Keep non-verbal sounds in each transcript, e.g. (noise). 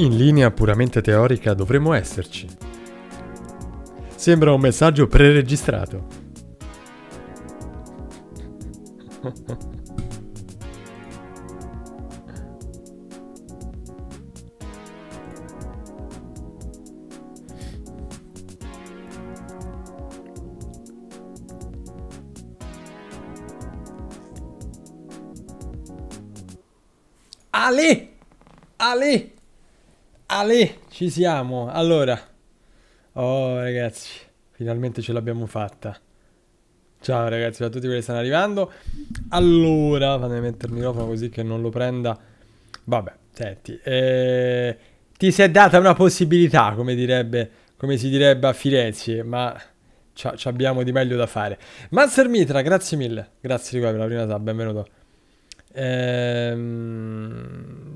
In linea puramente teorica dovremmo esserci. Sembra un messaggio preregistrato. finale, ci siamo. Allora, oh ragazzi, finalmente ce l'abbiamo fatta. Ciao ragazzi, a tutti quelli che stanno arrivando. Allora, fatemi mettere il microfono così che non lo prenda. Vabbè, senti, eh, ti si è data una possibilità, come, direbbe, come si direbbe a Firenze, ma ci abbiamo di meglio da fare. Master Mitra, grazie mille. Grazie di qua per la prima tab, benvenuto. Ehm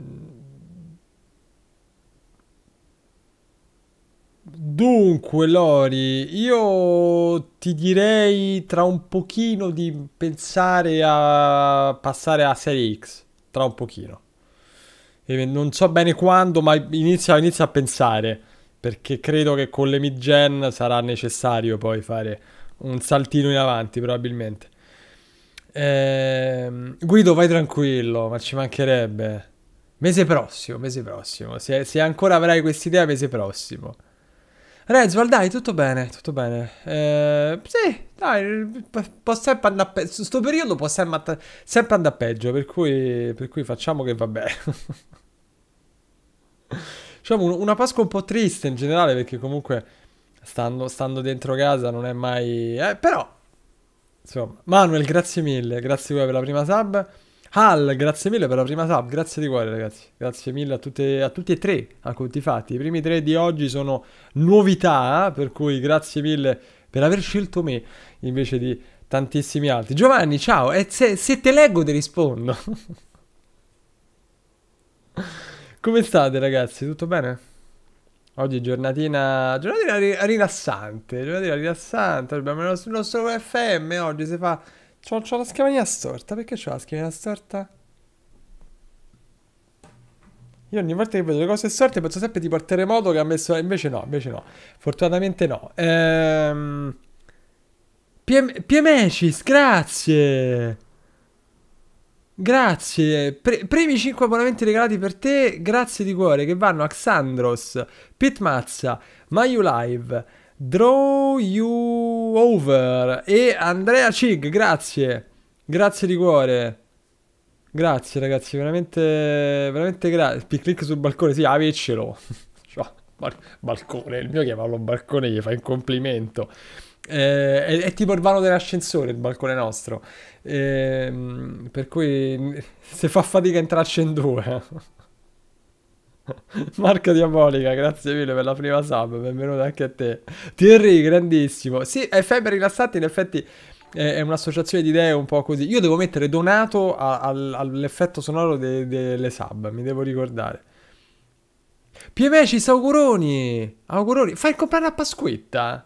Dunque, Lori, io ti direi tra un pochino di pensare a passare a Serie X, tra un pochino. E non so bene quando, ma inizio, inizia a pensare, perché credo che con le mid-gen sarà necessario poi fare un saltino in avanti, probabilmente. Ehm, Guido, vai tranquillo, ma ci mancherebbe. Mese prossimo, mese prossimo. Se, se ancora avrai quest'idea, mese prossimo. Rezval, dai, tutto bene, tutto bene. Eh, sì, dai, può sempre andare peggio. Sto periodo può sempre, sempre andare peggio, per cui, per cui facciamo che va bene. (laughs) diciamo una Pasqua un po' triste in generale, perché comunque stando, stando dentro casa non è mai... Eh, però, insomma, Manuel, grazie mille, grazie a voi per la prima sub. Hal, grazie mille per la prima sub, grazie di cuore ragazzi, grazie mille a, tutte, a tutti e tre, a conti fatti. I primi tre di oggi sono novità, per cui grazie mille per aver scelto me invece di tantissimi altri. Giovanni, ciao, e eh, se, se te leggo ti rispondo. (laughs) Come state ragazzi, tutto bene? Oggi giornatina, giornatina rilassante, giornatina rilassante, abbiamo il nostro, il nostro FM oggi, si fa C'ho, c'ho la scrivania storta, perché c'ho la scrivania storta? Io ogni volta che vedo le cose storte penso sempre di portare modo che ha messo... Invece no, invece no. Fortunatamente no. Ehm... Piemecis, grazie! Grazie, Pre- premi 5 abbonamenti regalati per te, grazie di cuore, che vanno a Xandros, Pitmazza, Mayu Live, Draw You Over e Andrea Cig, grazie, grazie di cuore. Grazie ragazzi, veramente, veramente grazie. Click sul balcone, sì, avecelo. Ah, (laughs) cioè, bal balcone, il mio chiamalo balcone gli fa un complimento. Eh, è, è, tipo il vano dell'ascensore il balcone nostro. Eh, per cui (laughs) se fa fatica entrarci in due. Eh. (laughs) Marco Diabolica, grazie mille per la prima sub, benvenuto anche a te. Thierry, grandissimo. Sì, febbre rilassante in effetti è, un'associazione di idee un po' così. Io devo mettere donato all'effetto sonoro de delle sub, mi devo ricordare. Pievecis, auguroni! Auguroni! Fai comprare a Pasquetta!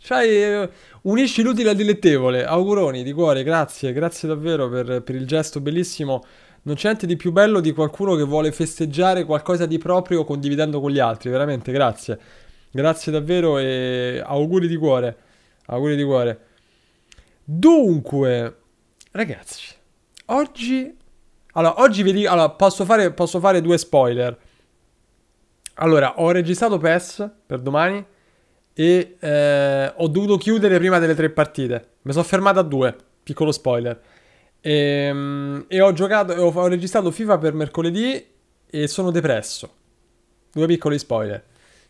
Cioè, unisci l'utile al dilettevole. Auguroni di cuore, grazie, grazie davvero per, per il gesto bellissimo. Non c'è niente di più bello di qualcuno che vuole festeggiare qualcosa di proprio condividendo con gli altri, veramente, grazie. Grazie davvero e auguri di cuore. Auguri di cuore. Dunque, ragazzi, oggi... Allora, oggi vi dico... Allora, posso fare, posso fare due spoiler. Allora, ho registrato PES per domani e eh, ho dovuto chiudere prima delle tre partite. Mi sono fermato a due, piccolo spoiler. E, ehm, e ho giocato, ho, ho registrato FIFA per mercoledì e sono depresso. Due piccoli spoiler.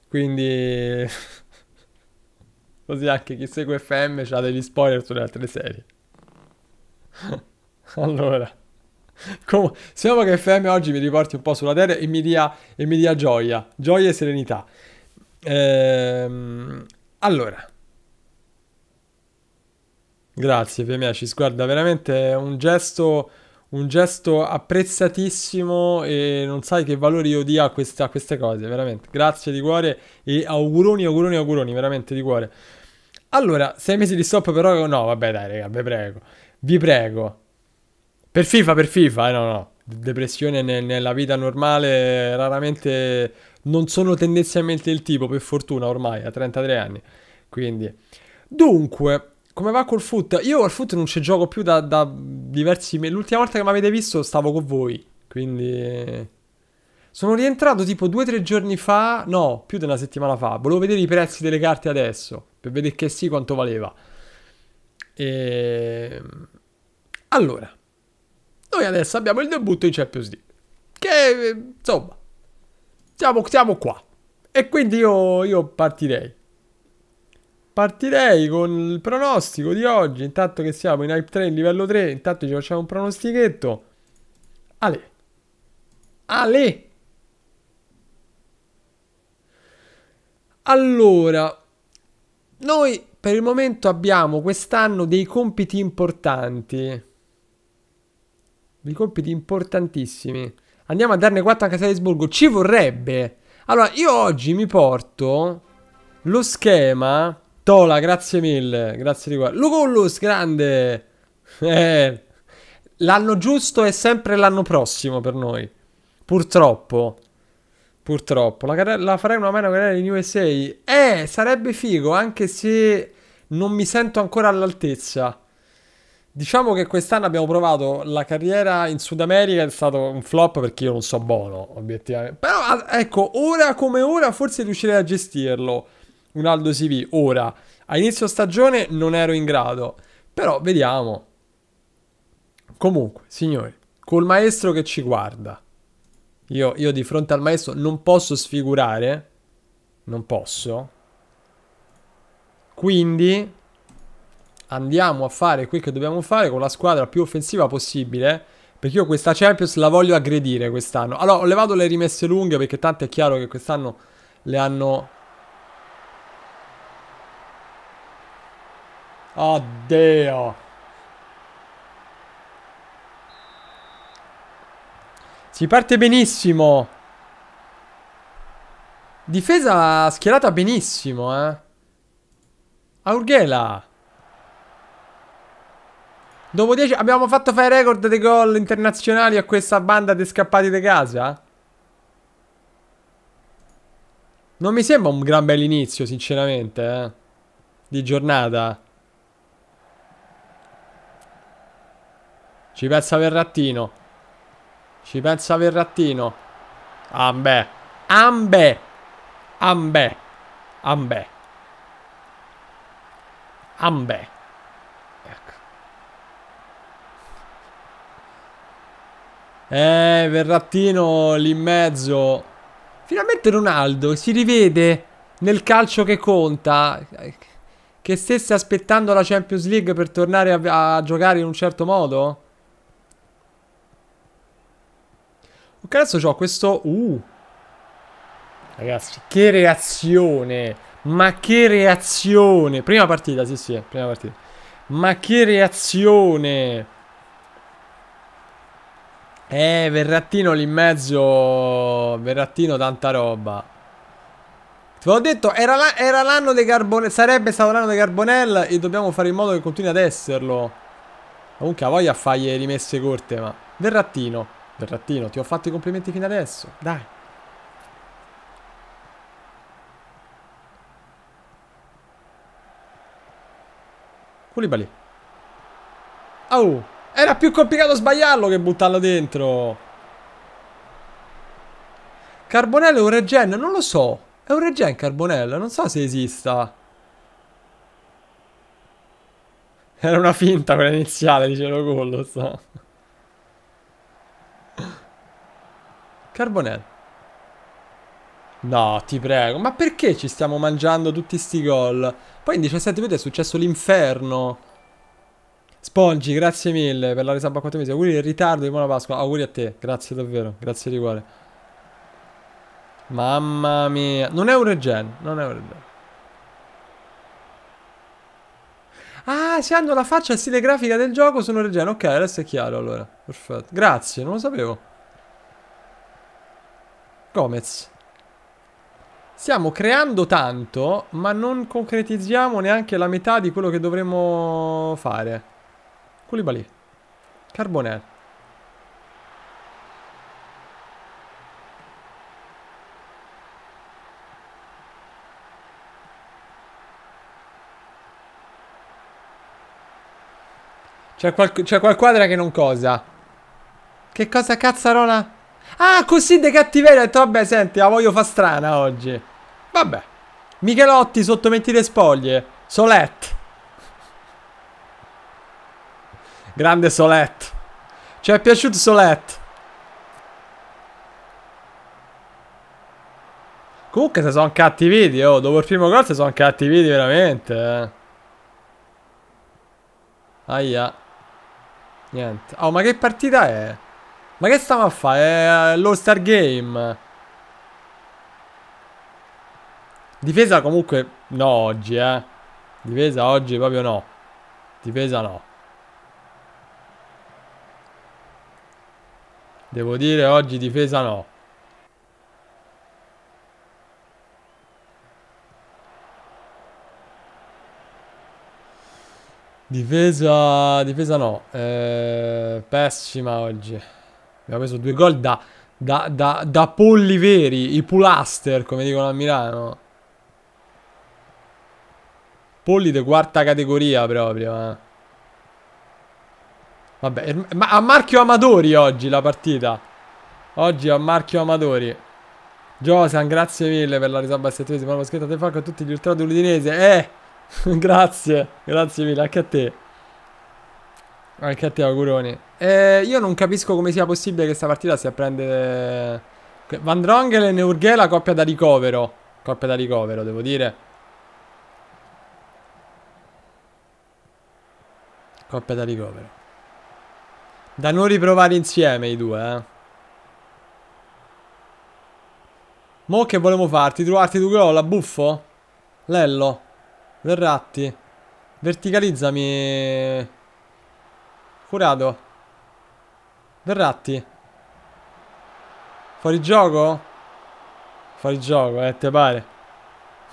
Quindi... (laughs) Così anche chi segue FM ha degli spoiler sulle altre serie. (laughs) allora... Com- speriamo che FM oggi mi riporti un po' sulla terra e mi dia, e mi dia gioia, gioia e serenità. Ehm, allora, Grazie Piamiacis, guarda veramente un gesto, un gesto apprezzatissimo e non sai che valore io dia a, questa, a queste cose, veramente. Grazie di cuore e auguroni, auguroni, auguroni, veramente di cuore. Allora, sei mesi di stop però... No, vabbè dai raga, vi prego, vi prego. Per FIFA, per FIFA, eh, no, no. Depressione nel, nella vita normale raramente... Non sono tendenzialmente il tipo, per fortuna ormai, a 33 anni. Quindi... Dunque, come va col foot? Io al foot non ci gioco più da, da diversi mesi. L'ultima volta che mi avete visto stavo con voi. Quindi... Sono rientrato tipo due o tre giorni fa, no, più di una settimana fa. Volevo vedere i prezzi delle carte adesso, per vedere che sì quanto valeva. E... Ehm, allora, noi adesso abbiamo il debutto in Champions League. Che, insomma, siamo, siamo qua. E quindi io, io partirei. Partirei con il pronostico di oggi, intanto che siamo in Hype 3 livello 3, intanto ci facciamo un pronostichetto. Ale. Ale. Allora, noi per il momento abbiamo quest'anno dei compiti importanti. Dei compiti importantissimi. Andiamo a darne 4 anche a Salisburgo. Ci vorrebbe. Allora, io oggi mi porto lo schema Tola, grazie mille, grazie di cuore. Lugullus, grande! (laughs) Eh, l'anno giusto è sempre l'anno prossimo per noi. Purtroppo. Purtroppo. La, la farei una mano carriera in USA. Eh, sarebbe figo, anche se non mi sento ancora all'altezza. Diciamo che quest'anno abbiamo provato la carriera in Sud America, è stato un flop perché io non so buono, obiettivamente. Però ah, ecco, ora come ora forse riuscirei a gestirlo un Aldo CV. Ora, a inizio stagione non ero in grado, però vediamo. Comunque, signori, col maestro che ci guarda, io, io di fronte al maestro non posso sfigurare, non posso. Quindi andiamo a fare qui che dobbiamo fare con la squadra più offensiva possibile. Perché io questa Champions la voglio aggredire quest'anno. Allora, ho levato le rimesse lunghe perché tanto è chiaro che quest'anno le hanno Oddio. Si parte benissimo. Difesa schierata benissimo, eh. Aurghela. Dopo 10 abbiamo fatto fare record dei gol internazionali a questa banda di scappati di casa. Non mi sembra un gran bel inizio, sinceramente, eh, di giornata. Ci pensa Verrattino. Ci pensa Verrattino. Ambe. Ambe. Ambe. Ambe. Ambe. Ecco. Eh, Verrattino lì in mezzo. Finalmente Ronaldo si rivede nel calcio che conta. Che stesse aspettando la Champions League per tornare a, a giocare in un certo modo? cazzo adesso ho questo... Uh! Ragazzi, che reazione! Ma che reazione! Prima partita, sì sì, prima partita. Ma che reazione! Eh, Verrattino lì in mezzo... Verrattino tanta roba. Te l'ho detto, era, l'anno dei Carbonell... Sarebbe stato l'anno dei Carbonell e dobbiamo fare in modo che continui ad esserlo. Comunque ha voglia a fargli rimesse corte, ma... Verrattino. Berrattino, ti ho fatto i complimenti fino adesso. Dai. Culibali. Oh, era più complicato sbagliarlo che buttarlo dentro. Carbonello è un regen? Non lo so. È un regen Carbonello, non so se esista. Era una finta quella iniziale, diceva Gollo, so. Carbonel. No, ti prego. Ma perché ci stiamo mangiando tutti sti gol? Poi in 17 minuti è successo l'inferno. Spongi, grazie mille per la risamba a 4 mesi. Auguri del ritardo di buona Pasqua. Auguri a te. Grazie davvero. Grazie di cuore. Mamma mia. Non è un regen. Non è un regen. Ah, se hanno la faccia stile grafica del gioco sono regen. Ok, adesso è chiaro allora. Perfetto. Grazie, non lo sapevo. Gomez. Stiamo creando tanto, ma non concretizziamo neanche la metà di quello che dovremmo fare. Koulibaly. Carbonel. C'è qual, qual quadra che non cosa. Che cosa cazzarola? Ah, così de cattiveria. Ho detto, vabbè, senti, la voglio fa strana oggi. Vabbè. Michelotti sotto mentite spoglie. Solet. Grande Solet. Ci è piaciuto Solet. Comunque se sono cattiviti, oh, dopo il primo gol se sono video veramente. Eh. Aia. Niente. Oh, ma che partita è? Ma che stiamo a fare? È eh, l'All Star Game. Difesa comunque no oggi, eh. Difesa oggi proprio no. Difesa no. Devo dire oggi difesa no. Difesa, difesa no. Eh, pessima oggi. Abbiamo preso due gol da, da, da, da polli veri, i pulaster, come dicono a Milano. Polli di quarta categoria proprio, eh. Vabbè, ma a marchio Amatori oggi la partita. Oggi a marchio Amatori. Josian, grazie mille per la risamba settuesima. Lo scritto a Te Falco a tutti gli ultra dell'Udinese. Eh, (laughs) grazie, grazie mille anche a te. Anche a te auguroni. Eh, io non capisco come sia possibile che questa partita sia a prendere... Van Drongelen e Urghela coppia da ricovero. Coppia da ricovero, devo dire. Coppia da ricovero. Da non riprovare insieme i due, eh. Mo che volevo farti? Trovarti due gol a buffo? Lello. Verratti. Verticalizzami... Curato. Verratti. Fuori gioco? Fuori gioco, eh, te pare? (laughs)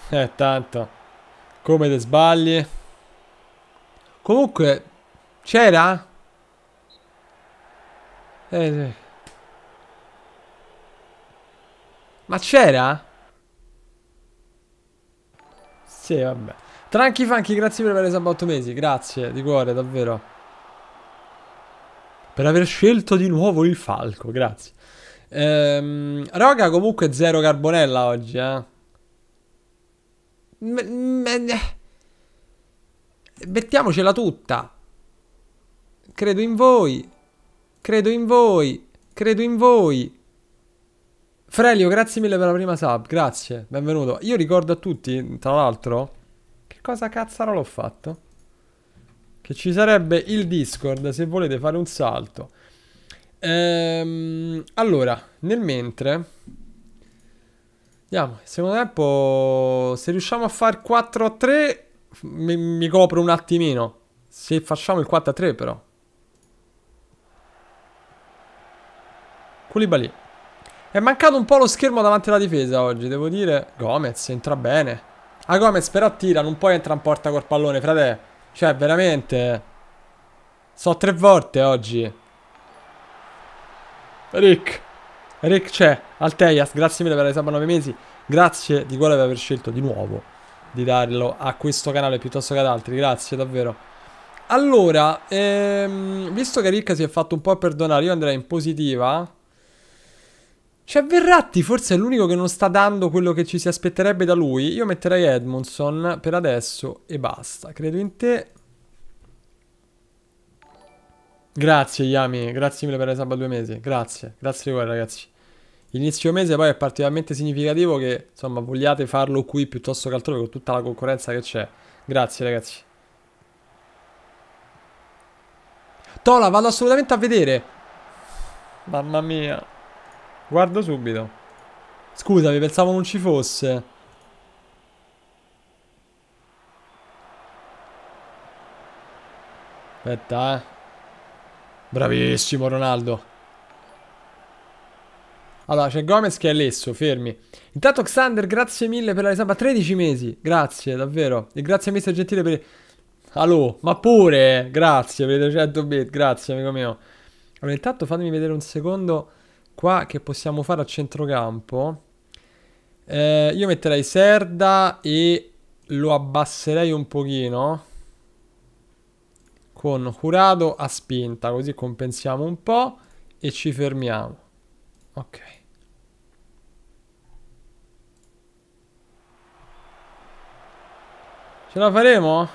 Eh, tanto. Come te sbagli? Comunque, c'era? Eh, sì. Ma c'era? Sì, vabbè. Tranchi Funky, grazie per aver esabbato mesi. Grazie, di cuore, davvero per aver scelto di nuovo il falco, grazie. Ehm, Roga comunque zero carbonella oggi, eh. eh. Mettiamocela tutta. Credo in voi. Credo in voi. Credo in voi. Frelio, grazie mille per la prima sub. Grazie, benvenuto. Io ricordo a tutti, tra l'altro, che cosa cazzaro l'ho fatto? che ci sarebbe il Discord se volete fare un salto. Ehm, allora, nel mentre... Andiamo, secondo tempo se riusciamo a fare 4 a 3 mi, mi copro un attimino. Se facciamo il 4 a 3 però. Koulibaly. È mancato un po' lo schermo davanti alla difesa oggi, devo dire. Gomez entra bene. Ah, Gomez però tira, non puoi entrare in porta col pallone, frate. Cioè, veramente. So tre volte oggi. Rick. Rick c'è. Alteias, grazie mille per la sub 9 mesi. Grazie di cuore per aver scelto di nuovo di darlo a questo canale piuttosto che ad altri. Grazie davvero. Allora, ehm, visto che Rick si è fatto un po' perdonare, io andrei in positiva. Cioè, Verratti forse è l'unico che non sta dando quello che ci si aspetterebbe da lui. Io metterei Edmondson per adesso e basta. Credo in te. Grazie, Yami. Grazie mille per le a due mesi. Grazie. Grazie di cuore, ragazzi. Inizio mese poi è particolarmente significativo che, insomma, vogliate farlo qui piuttosto che altrove con tutta la concorrenza che c'è. Grazie, ragazzi. Tola, vado assolutamente a vedere. Mamma mia. Guardo subito. Scusami, pensavo non ci fosse. Aspetta, eh. Bravissimo Ronaldo. Allora, c'è Gomez che è lesso, fermi. Intanto Xander, grazie mille per la risamba. 13 mesi, grazie, davvero. E grazie mister Gentile per... Allo, ma pure, eh. grazie per i 300 bit, grazie amico mio. Allora, intanto fatemi vedere un secondo qua che possiamo fare a centrocampo, eh, io metterei Serda e lo abbasserei un pochino con curato a spinta, così compensiamo un po' e ci fermiamo. Ok. Ce la faremo?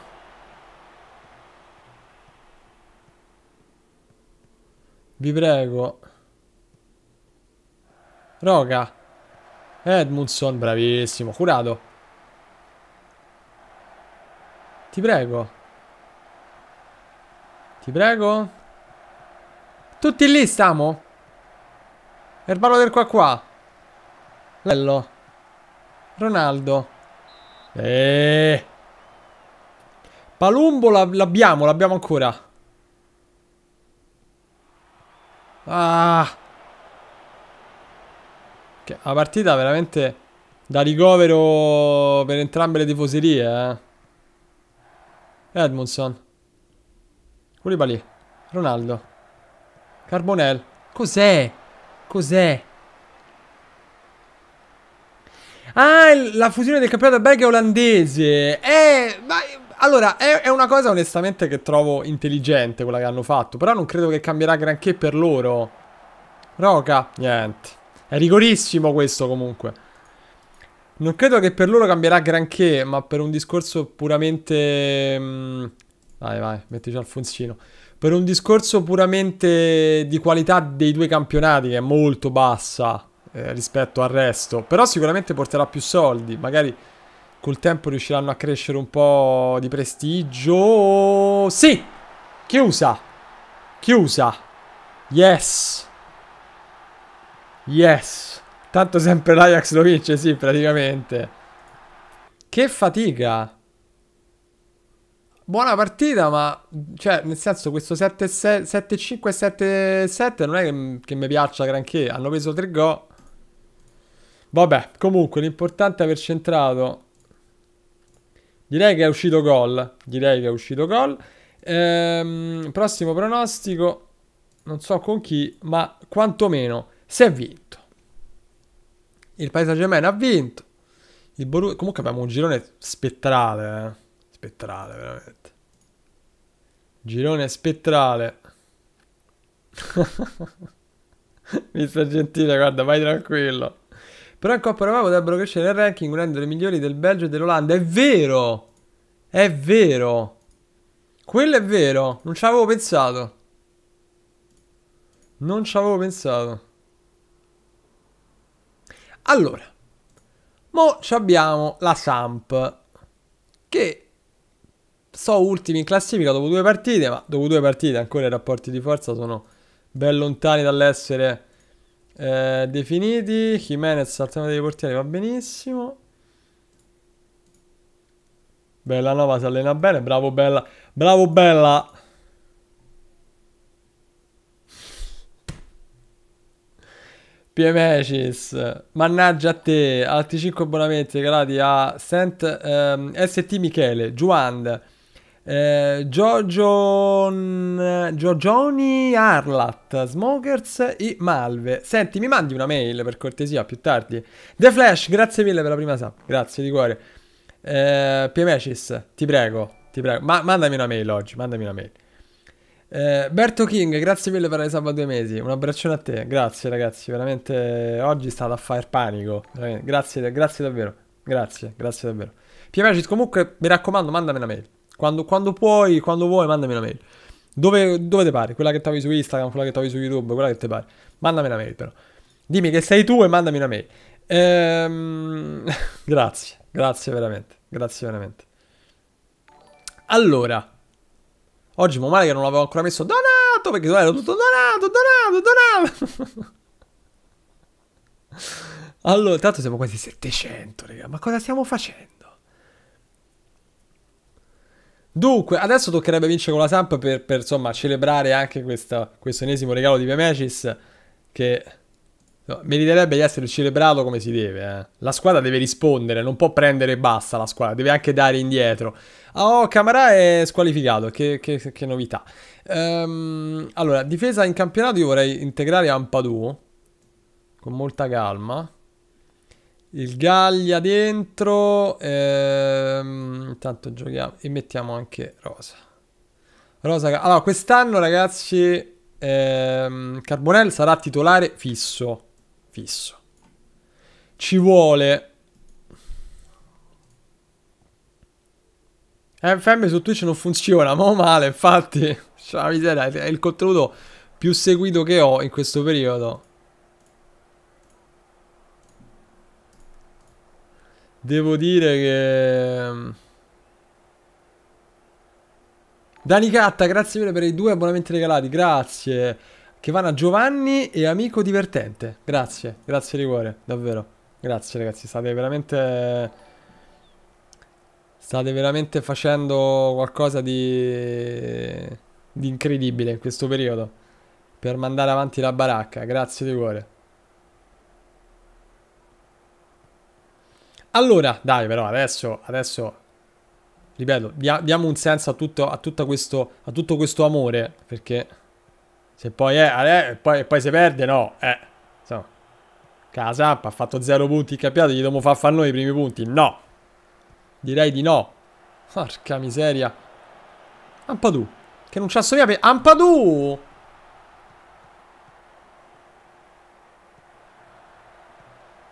Vi prego. Roca. Edmundson, bravissimo. Curato. Ti prego. Ti prego. Tutti lì stiamo? Erbalo del qua qua. Bello. Ronaldo. Eeeh. Palumbo l'abbiamo, l'abbiamo ancora. Ah. Perché la partita veramente da ricovero per entrambe le tifoserie, eh. Edmondson. Koulibaly. Ronaldo. Carbonell Cos'è? Cos'è? Ah, la fusione del campionato belga e olandese. Eh, ma... Allora, è, una cosa onestamente che trovo intelligente quella che hanno fatto, però non credo che cambierà granché per loro. Roca, niente. È rigorissimo questo comunque. Non credo che per loro cambierà granché, ma per un discorso puramente... Mm, vai, vai, mettici Alfonsino. Per un discorso puramente di qualità dei due campionati, che è molto bassa eh, rispetto al resto. Però sicuramente porterà più soldi. Magari col tempo riusciranno a crescere un po' di prestigio. Sì! Chiusa! Chiusa! Yes! Yes! Tanto sempre l'Ajax lo vince, sì, praticamente. Che fatica! Buona partita, ma... Cioè, nel senso, questo 7-5 7-7 non è che, che mi piaccia granché. Hanno preso 3 gol. Vabbè, comunque, l'importante è aver centrato. Direi che è uscito gol. Direi che è uscito gol. Ehm, prossimo pronostico. Non so con chi, ma quantomeno si è vinto. Il Paris Saint-Germain ha vinto. Il Borussia... Comunque abbiamo un girone spettrale, eh? Spettrale, veramente. Girone spettrale. (laughs) Mister Gentile, guarda, vai tranquillo. Però in Coppa Europea potrebbero crescere nel ranking unendo le migliori del Belgio e dell'Olanda. È vero! È vero! Quello è vero! Non ci avevo pensato. Non ci avevo pensato. Allora, mo abbiamo la Samp che so ultimi in classifica dopo due partite, ma dopo due partite ancora i rapporti di forza sono ben lontani dall'essere eh, definiti. Jimenez alternativo dei portieri va benissimo. Bella Nova si allena bene, bravo Bella, bravo Bella Piemecis, mannaggia a te, altri 5 abbonamenti regalati a Saint, ehm, ST Michele, Giuand, eh, Giorgion, Giorgioni Arlat, Smokers e Malve. Senti, mi mandi una mail per cortesia più tardi. The Flash, grazie mille per la prima sub, grazie di cuore. Eh, Piemecis, ti prego, ti prego, ma mandami una mail oggi, mandami una mail. Eh, Berto King, grazie mille per sabato due mesi. Un abbraccione a te. Grazie, ragazzi. Veramente oggi è stato a far panico. Veramente, grazie, grazie davvero. Grazie, grazie davvero. Piacere, comunque, mi raccomando, mandami una mail. Quando, quando puoi, quando vuoi, mandami una mail. Dove, dove ti pare? Quella che trovi su Instagram, quella che trovi su YouTube, quella che ti pare. Mandami una mail, però. Dimmi che sei tu e mandami una mail. Ehm, (laughs) grazie, grazie veramente. Grazie veramente. Allora. Oggi, mo male che non l'avevo ancora messo donato, perché era tutto donato, donato, donato. (laughs) allora, intanto siamo quasi 700, raga. Ma cosa stiamo facendo? Dunque, adesso toccherebbe vincere con la Samp per, per insomma, celebrare anche questa, questo enesimo regalo di Vemecis che No, meriterebbe di essere celebrato come si deve. Eh. La squadra deve rispondere, non può prendere e basta la squadra, deve anche dare indietro. Oh, Camara è squalificato, che, che, che novità. Ehm, allora, difesa in campionato io vorrei integrare Ampadu, con molta calma. Il Gaglia dentro, ehm, intanto giochiamo e mettiamo anche Rosa. Rosa, allora quest'anno ragazzi... Ehm, Carbonell sarà titolare fisso fisso. Ci vuole... Eh, FM su Twitch non funziona, ma male, infatti. (laughs) Cioè, miseria, è il contenuto più seguito che ho in questo periodo. Devo dire che... Ehm, Dani Catta, grazie mille per i due abbonamenti regalati, grazie che vanno a Giovanni e amico divertente. Grazie, grazie di cuore, davvero. Grazie ragazzi, state veramente... State veramente facendo qualcosa di... di incredibile in questo periodo. Per mandare avanti la baracca, grazie di cuore. Allora, dai però, adesso, adesso ripeto, dia diamo un senso a tutto, a, questo, a tutto questo amore, perché... Se poi, è, eh, poi, poi se perde, no. Eh, insomma, Casap ha fatto zero punti in campionato, gli dobbiamo far fare noi i primi punti. No. Direi di no. Porca miseria. Ampadu. Che non ci assomiglia per... Ampadu!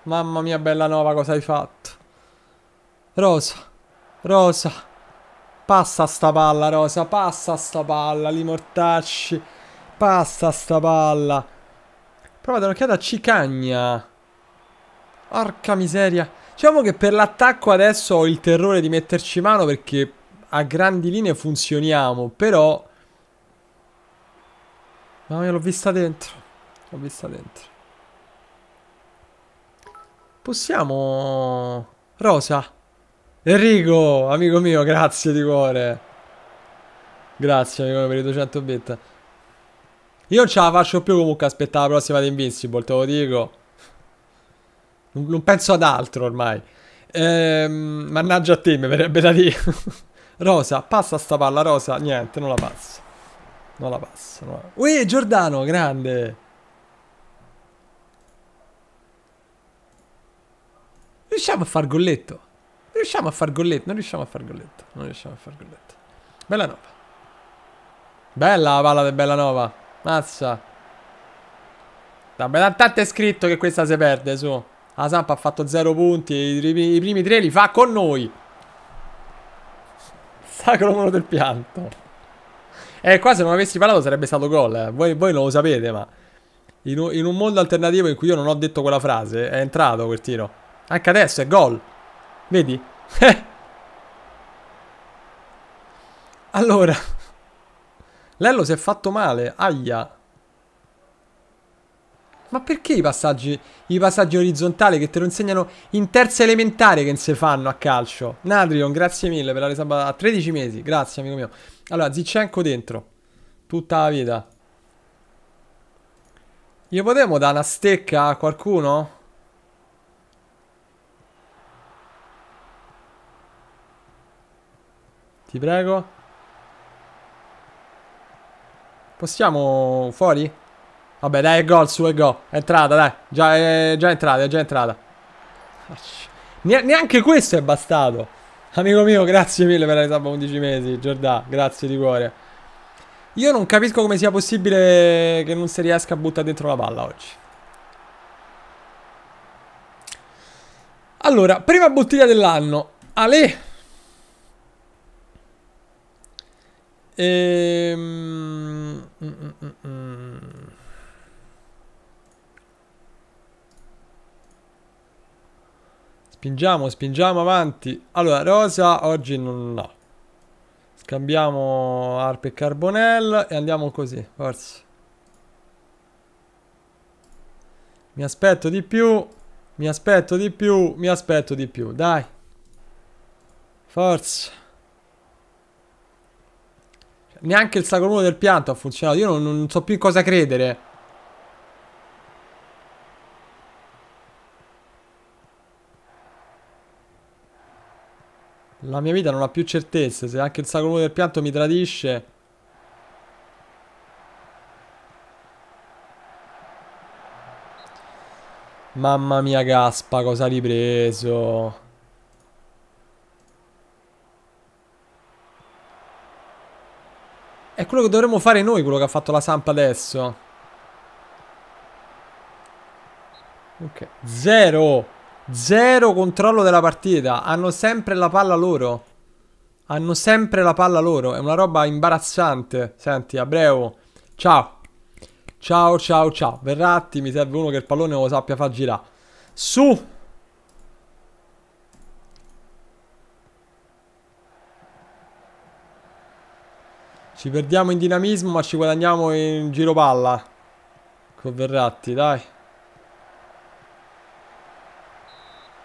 Mamma mia, bella nova, cosa hai fatto? Rosa. Rosa. Passa sta palla, Rosa. Passa sta palla, li mortacci passa sta palla. Prova a dare un'occhiata a Cicagna. Porca miseria. Diciamo che per l'attacco adesso ho il terrore di metterci mano perché a grandi linee funzioniamo, però... Mamma mia, l'ho vista dentro. L'ho vista dentro. Possiamo... Rosa. Enrico, amico mio, grazie di cuore. Grazie, amico mio, per i 200 bit. Io non ce la faccio più comunque aspettare la prossima di Invincible, te lo dico. Non, non penso ad altro ormai. Ehm, mannaggia a te, mi verrebbe da dire. (laughs) Rosa, passa sta palla, Rosa. Niente, non la passa. Non la passa. Non la... Ui, Giordano, grande. Riusciamo a far golletto. riusciamo a far golletto. Non riusciamo a far golletto. Non riusciamo a far golletto. Bella nova. Bella la palla di Bellanova. Mazza. Vabbè, da tanto è scritto che questa si perde, su. La Sampa ha fatto 0 punti, i, i primi tre li fa con noi. Sacro muro del pianto. E eh, qua se non avessi parlato sarebbe stato gol. Eh. Voi, voi, non lo sapete, ma in in un, mondo alternativo in cui io non ho detto quella frase, è entrato quel tiro. Anche adesso è gol. Vedi? (laughs) allora. Lello si è fatto male, aia. Ma perché i passaggi, i passaggi orizzontali che te lo insegnano in terza elementare che si fanno a calcio? Nadrion, grazie mille per la risamba a 13 mesi, grazie amico mio. Allora, Zicenco dentro, tutta la vita. Gli potremmo dare una stecca a qualcuno? Ti prego. Possiamo fuori? Vabbè, dai, è gol su e gol. È entrata, dai. Già è, già entrata, è già entrata. Neanche questo è bastato. Amico mio, grazie mille per la risalva 11 mesi. Giordà, grazie di cuore. Io non capisco come sia possibile che non si riesca a buttare dentro la palla oggi. Allora, prima bottiglia dell'anno. Ale Ehm... Mm, mm, mm. Spingiamo, spingiamo avanti. Allora, Rosa oggi non no. Scambiamo Arpe e Carbonell e andiamo così, forse. Mi aspetto di più, mi aspetto di più, mi aspetto di più, dai. Forza. Neanche il sacro 1 del pianto ha funzionato. Io non, non so più in cosa credere. La mia vita non ha più certezze. Se anche il sacro 1 del pianto mi tradisce... Mamma mia Gaspa, cosa hai preso? È quello che dovremmo fare noi, quello che ha fatto la Samp adesso. Ok. Zero. Zero controllo della partita. Hanno sempre la palla loro. Hanno sempre la palla loro. È una roba imbarazzante. Senti, Abreu. Ciao. Ciao, ciao, ciao. Verratti, mi serve uno che il pallone lo sappia far girare. Su. Ci perdiamo in dinamismo ma ci guadagniamo in giro palla. Con Verratti, dai.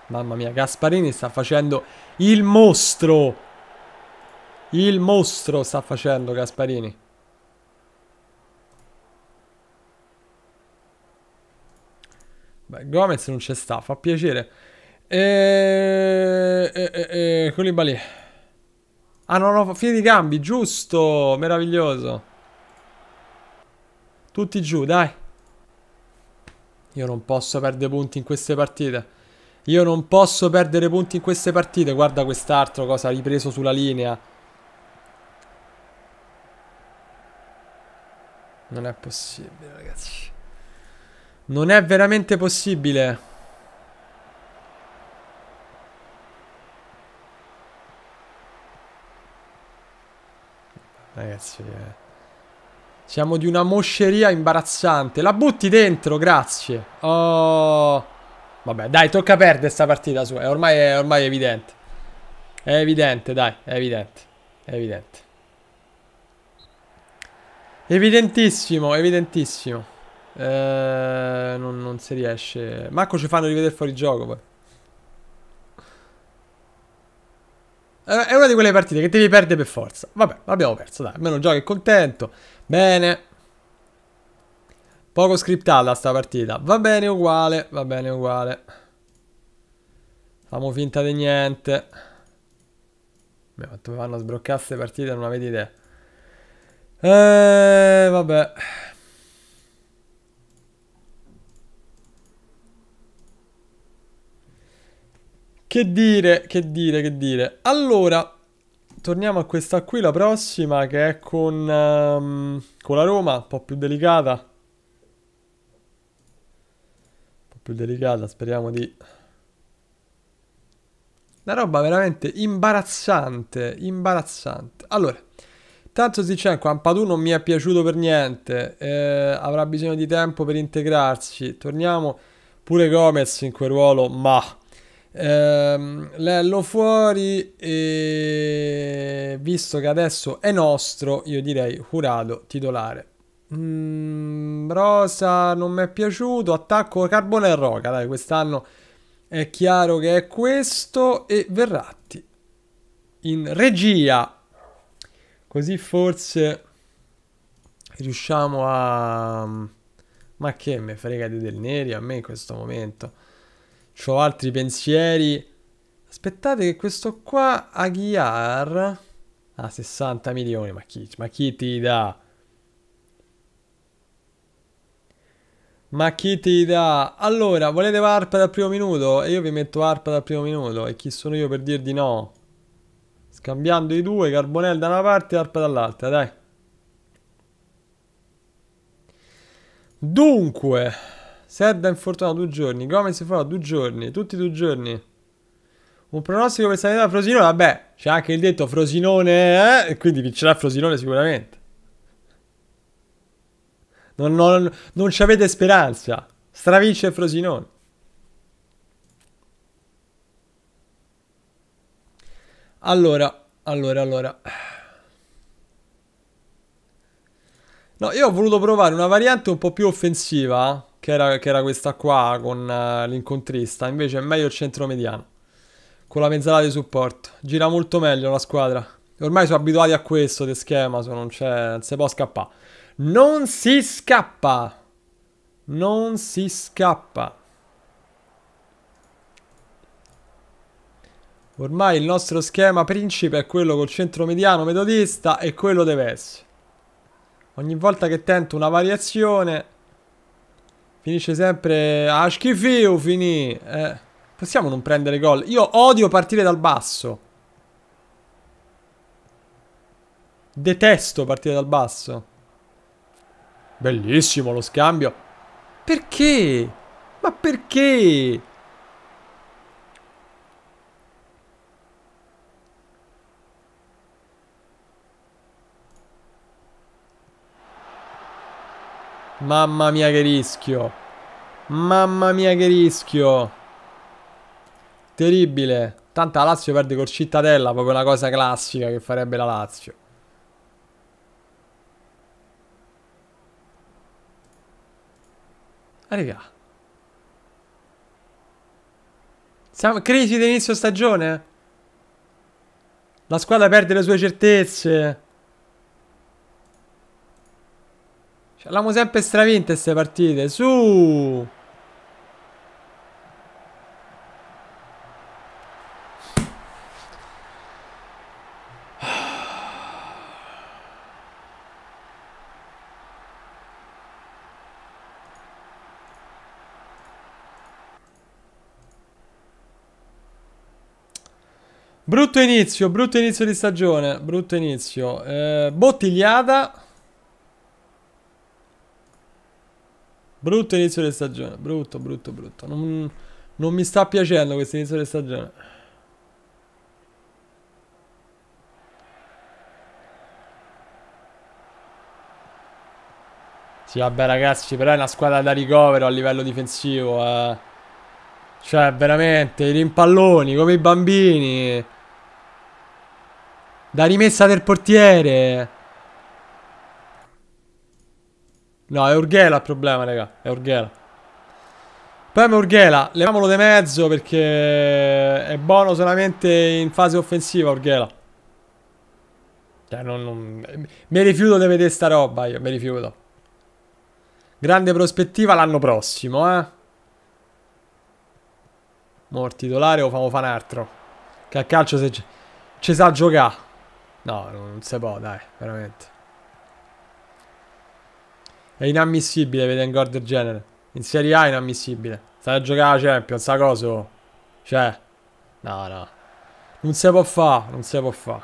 Mamma mia, Gasparini sta facendo il mostro. Il mostro sta facendo Gasparini. Beh, Gomez non c'è sta, fa piacere. Eeeh, E, e, Ah, non ho fine di cambi, giusto! Meraviglioso. Tutti giù, dai. Io non posso perdere punti in queste partite. Io non posso perdere punti in queste partite. Guarda quest'altro cosa ripreso sulla linea. Non è possibile, ragazzi. Non è veramente possibile. Ragazzi, eh. Siamo di una mosceria imbarazzante. La butti dentro, grazie. Oh... Vabbè, dai, tocca perdere sta partita su. ormai, è ormai evidente. È evidente, dai, è evidente. È evidente. Evidentissimo, evidentissimo. Eh, non, non si riesce. Marco ci fanno rivedere fuori gioco poi. Eh, è una di quelle partite che devi perdere per forza. Vabbè, l'abbiamo perso, dai. Almeno giochi contento. Bene. Poco scriptata sta partita. Va bene uguale, va bene uguale. Famo finta di niente. Beh, quanto mi fanno sbloccare queste partite non avete idea. Eh, vabbè. Che dire, che dire, che dire. Allora, torniamo a questa qui, la prossima, che è con, um, con la Roma, un po' più delicata. Un po' più delicata, speriamo di... Una roba veramente imbarazzante, imbarazzante. Allora, tanto Zicenco, ecco, Ampadu non mi è piaciuto per niente, eh, avrà bisogno di tempo per integrarsi. Torniamo pure Gomez in quel ruolo, ma Ehm, Lello fuori, e visto che adesso è nostro, io direi Curado titolare. Mm, Rosa non mi è piaciuto, attacco Carbone e Roca, dai, quest'anno è chiaro che è questo e Verratti in regia. Così forse riusciamo a... Ma che me frega Del Neri a me in questo momento ho altri pensieri. Aspettate che questo qua, Aguiar... ha ah, 60 milioni, ma chi, ma chi ti dà? Ma chi ti dà? Allora, volete Warp dal primo minuto? E io vi metto Warp dal primo minuto. E chi sono io per dir di no? Scambiando i due, Carbonell da una parte e Warp dall'altra, dai. Dunque... Serda infortunato due giorni. Gomez fuori due giorni. Tutti due giorni. Un pronostico per sanità Frosinone. Vabbè, c'è anche il detto Frosinone. Eh? Quindi vincerà Frosinone sicuramente. Non, non, non ci avete speranza. Stravince Frosinone. Allora, allora, allora. No, io ho voluto provare una variante un po' più offensiva che era, che era questa qua con uh, l'incontrista, invece è meglio il centro mediano, con la mezzala di supporto, gira molto meglio la squadra. Ormai sono abituati a questo di schema, so, non, non si può scappare. Non si scappa! Non si scappa! Ormai il nostro schema principe è quello col centro mediano metodista e quello deve essere. Ogni volta che tento una variazione Finisce sempre a ah, schifio, finì. Eh, possiamo non prendere gol. Io odio partire dal basso. Detesto partire dal basso. Bellissimo lo scambio. Perché? Ma perché? Mamma mia che rischio. Mamma mia che rischio. Terribile. Tanto la Lazio perde col Cittadella, proprio una cosa classica che farebbe la Lazio. Raga. Siamo crisi di inizio stagione? La squadra perde le sue certezze. Cioè, l'abbiamo sempre stravinte queste partite. Su! Brutto inizio, brutto inizio di stagione, brutto inizio. Eh, bottigliata. Brutto inizio di stagione, brutto, brutto, brutto. Non, non mi sta piacendo questo inizio di stagione. Sì, vabbè ragazzi, però è una squadra da ricovero a livello difensivo. Eh. Cioè, veramente, i rimpalloni come i bambini. Da rimessa del portiere. No, è Urghela il problema, raga. È Urghela. Problema è Urghela. Leviamolo di mezzo perché è buono solamente in fase offensiva Urghela. Cioè, non, non... Mi rifiuto di vedere sta roba, io mi rifiuto. Grande prospettiva l'anno prossimo, eh. Mor titolare o famo fan altro. Che a calcio se ci sa giocare. No, non si può, dai, veramente. È inammissibile vedere un gol del genere. In Serie A è inammissibile. Stai a giocare la Champions, sa cosa. Oh. Cioè, no, no. Non si può fare, non si può fare.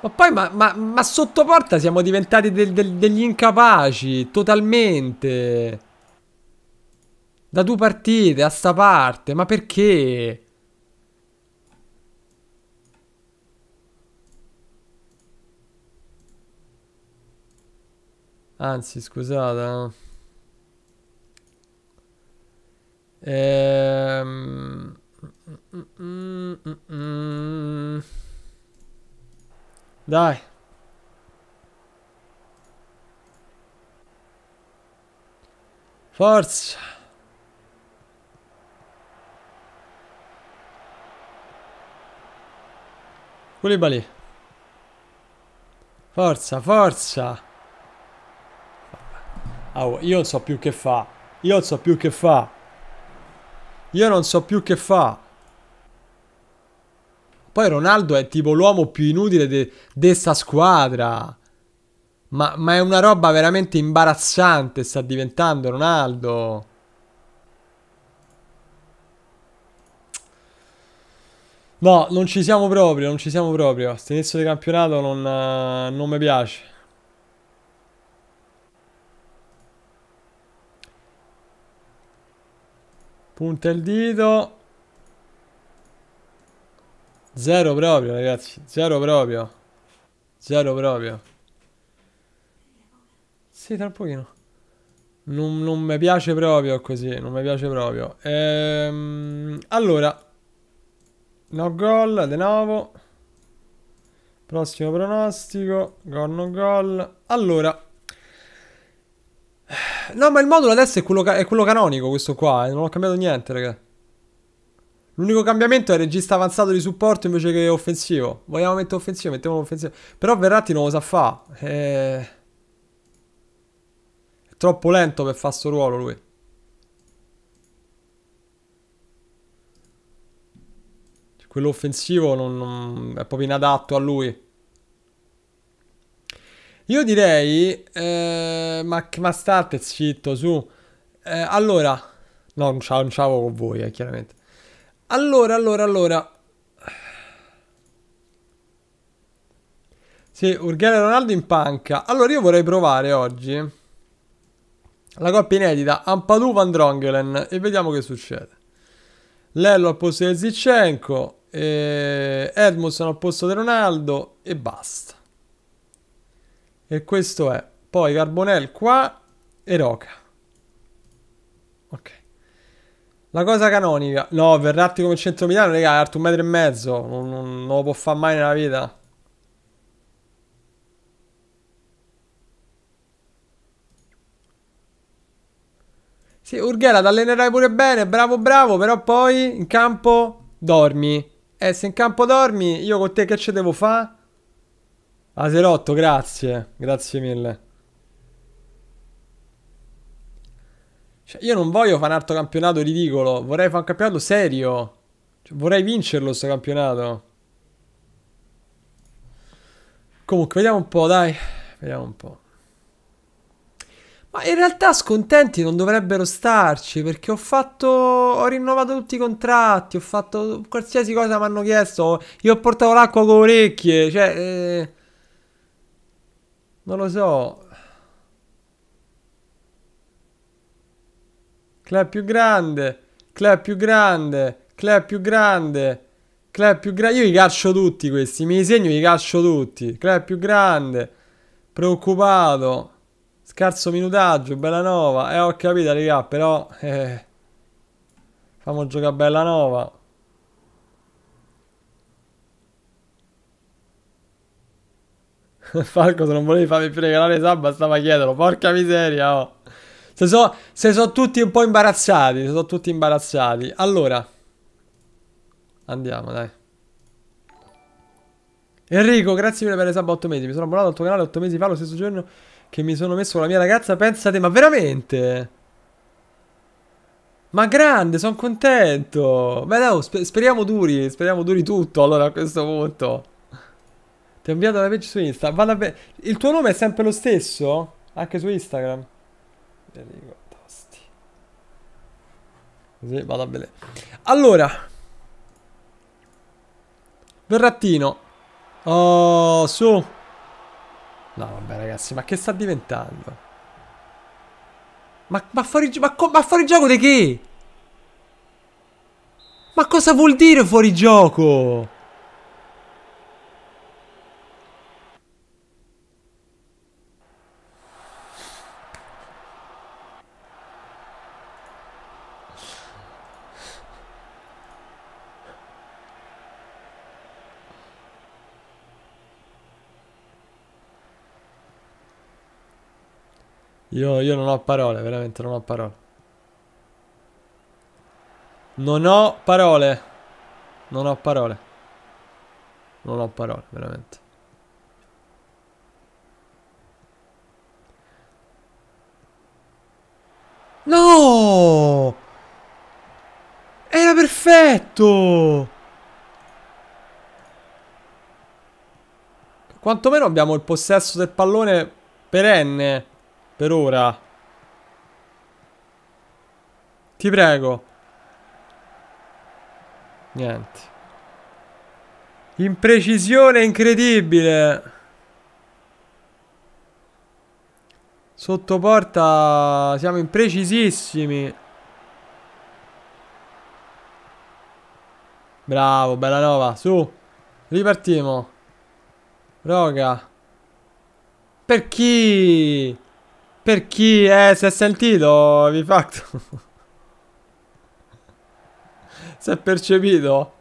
Ma poi, ma, ma, ma sotto porta siamo diventati del, del, degli incapaci, totalmente. Da due partite a sta parte, ma perché? Anzi, scusate. Eh. Ehm... Mm, Dai. Forza. Culibali. Forza, forza. Oh, io non so più che fa. Io non so più che fa. Io non so più che fa. Poi Ronaldo è tipo l'uomo più inutile di de- sta squadra. Ma, ma è una roba veramente imbarazzante sta diventando Ronaldo. No, non ci siamo proprio, non ci siamo proprio. Sto inizio di campionato non, eh, non mi piace. punta il dito zero proprio ragazzi zero proprio zero proprio sì tra un pochino non, non mi piace proprio così non mi piace proprio ehm, allora no gol di nuovo prossimo pronostico gol no gol allora No, ma il modulo adesso è quello, è quello canonico, questo qua. Eh. Non ho cambiato niente, raga. L'unico cambiamento è regista avanzato di supporto invece che offensivo. Vogliamo mettere offensivo, mettiamo offensivo. Però Verratti non lo sa fa. Eh... È troppo lento per fare sto ruolo lui. Cioè, quello offensivo non, non... è proprio inadatto a lui. Io direi... Eh, ma, ma state zitto, su. Eh, allora... No, non c'avevo, non con voi, eh, chiaramente. Allora, allora, allora... Sì, Urgele Ronaldo in panca. Allora, io vorrei provare oggi... La coppia inedita Ampadu Van Drongelen e vediamo che succede. Lello al posto di Zichenko, eh, Edmondson al posto di Ronaldo e basta. E questo è. Poi Carbonel qua e Roca. Ok. La cosa canonica. No, Verratti come centro Milano, raga, è alto un metro e mezzo. Non, non, non lo può fare mai nella vita. Sì, Urghela, ti allenerai pure bene, bravo bravo, però poi in campo dormi. E eh, se in campo dormi, io con te che ce devo fare? Aserotto, grazie. Grazie mille. Cioè, io non voglio fare un altro campionato ridicolo. Vorrei fare un campionato serio. Cioè, vorrei vincerlo sto campionato. Comunque, vediamo un po', dai. Vediamo un po'. Ma in realtà scontenti non dovrebbero starci perché ho fatto. Ho rinnovato tutti i contratti. Ho fatto qualsiasi cosa mi hanno chiesto. Io ho portato l'acqua con le orecchie. Cioè. Eh... Non lo so. Clap più grande. Clap più grande. Clap più grande. Clap più grande. Io li caccio tutti questi. Mi disegno li caccio tutti. Clap più grande. Preoccupato. Scarso minutaggio. Bella nova. Eh, ho capito, raga, però... Eh. Famo giocare bella nova. (laughs) Falco se non volevi farmi più regalare Samba stava a chiederlo, porca miseria oh. Se sono so tutti un po' imbarazzati, se sono tutti imbarazzati Allora Andiamo dai Enrico, grazie mille per le sub 8 mesi Mi sono abbonato al tuo canale 8 mesi fa, lo stesso giorno che mi sono messo con la mia ragazza Pensate, ma veramente? Ma grande, sono contento Beh no, oh, sper speriamo duri, speriamo duri tutto allora a questo punto ti ho inviato la page su Insta. Vada be- Il tuo nome è sempre lo stesso? Anche su Instagram? Enrico Tosti. Così vado a vedere. Allora. Verrattino. Oh, su. No, vabbè, ragazzi, ma che sta diventando? Ma, ma, fuori, ma, ma fuori gioco di che? Ma cosa vuol dire fuori gioco? Io, io non ho parole, veramente non ho parole. Non ho parole. Non ho parole. Non ho parole, veramente. No! Era perfetto! Quantomeno abbiamo il possesso del pallone perenne. Per ora. Ti prego. Niente. Imprecisione incredibile. Sotto porta siamo imprecisissimi. Bravo, bella nova, su. Ripartiamo. Roga. Per chi? Per chi eh, si è sentito, vi facto. (laughs) si è percepito.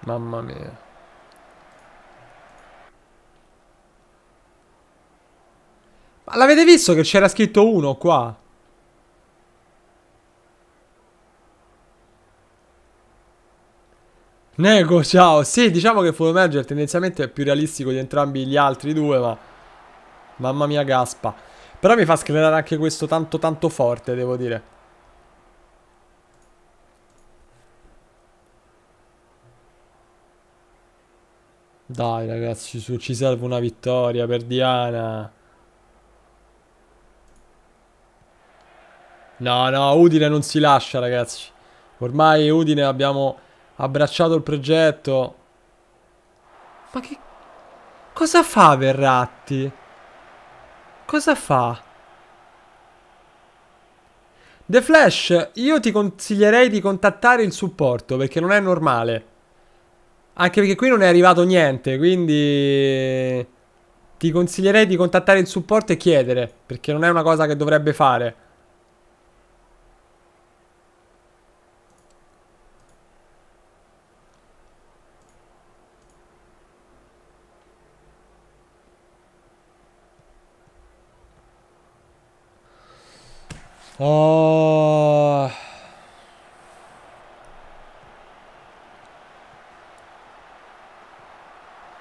Mamma mia. Ma l'avete visto che c'era scritto uno qua? Nego, ciao. Sì, diciamo che Full Merger tendenzialmente è più realistico di entrambi gli altri due, ma... Mamma mia Gaspa. Però mi fa sclerare anche questo tanto tanto forte, devo dire. Dai ragazzi, su, ci serve una vittoria per Diana. No, no, Udine non si lascia ragazzi. Ormai Udine abbiamo abbracciato il progetto. Ma che... Cosa fa Verratti? Cosa fa? The Flash, io ti consiglierei di contattare il supporto perché non è normale. Anche perché qui non è arrivato niente, quindi ti consiglierei di contattare il supporto e chiedere, perché non è una cosa che dovrebbe fare. Oh.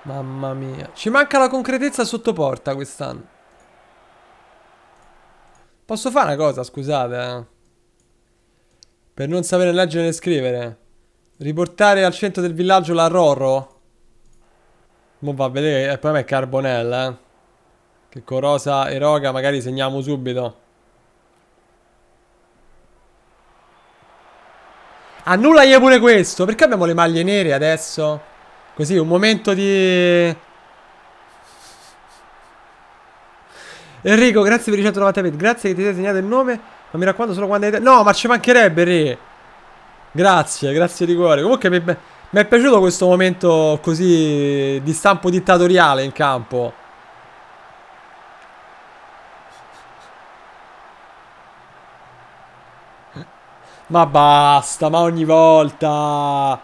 Mamma mia. Ci manca la concretezza sotto porta quest'anno. Posso fare una cosa, scusate. Eh? Per non sapere leggere né scrivere. Riportare al centro del villaggio la Roro. Mo va a vedere, e eh, poi me è Carbonella, eh. Che Corosa e Roga magari segniamo subito. Annulla Annullagli pure questo. Perché abbiamo le maglie nere adesso? Così, un momento di... Enrico, grazie per i 190 bit. Grazie che ti sei segnato il nome. Ma mi raccomando solo quando hai... No, ma ci mancherebbe, re. Grazie, grazie di cuore. Comunque mi è piaciuto questo momento così di stampo dittatoriale in campo. Ma basta, ma ogni volta!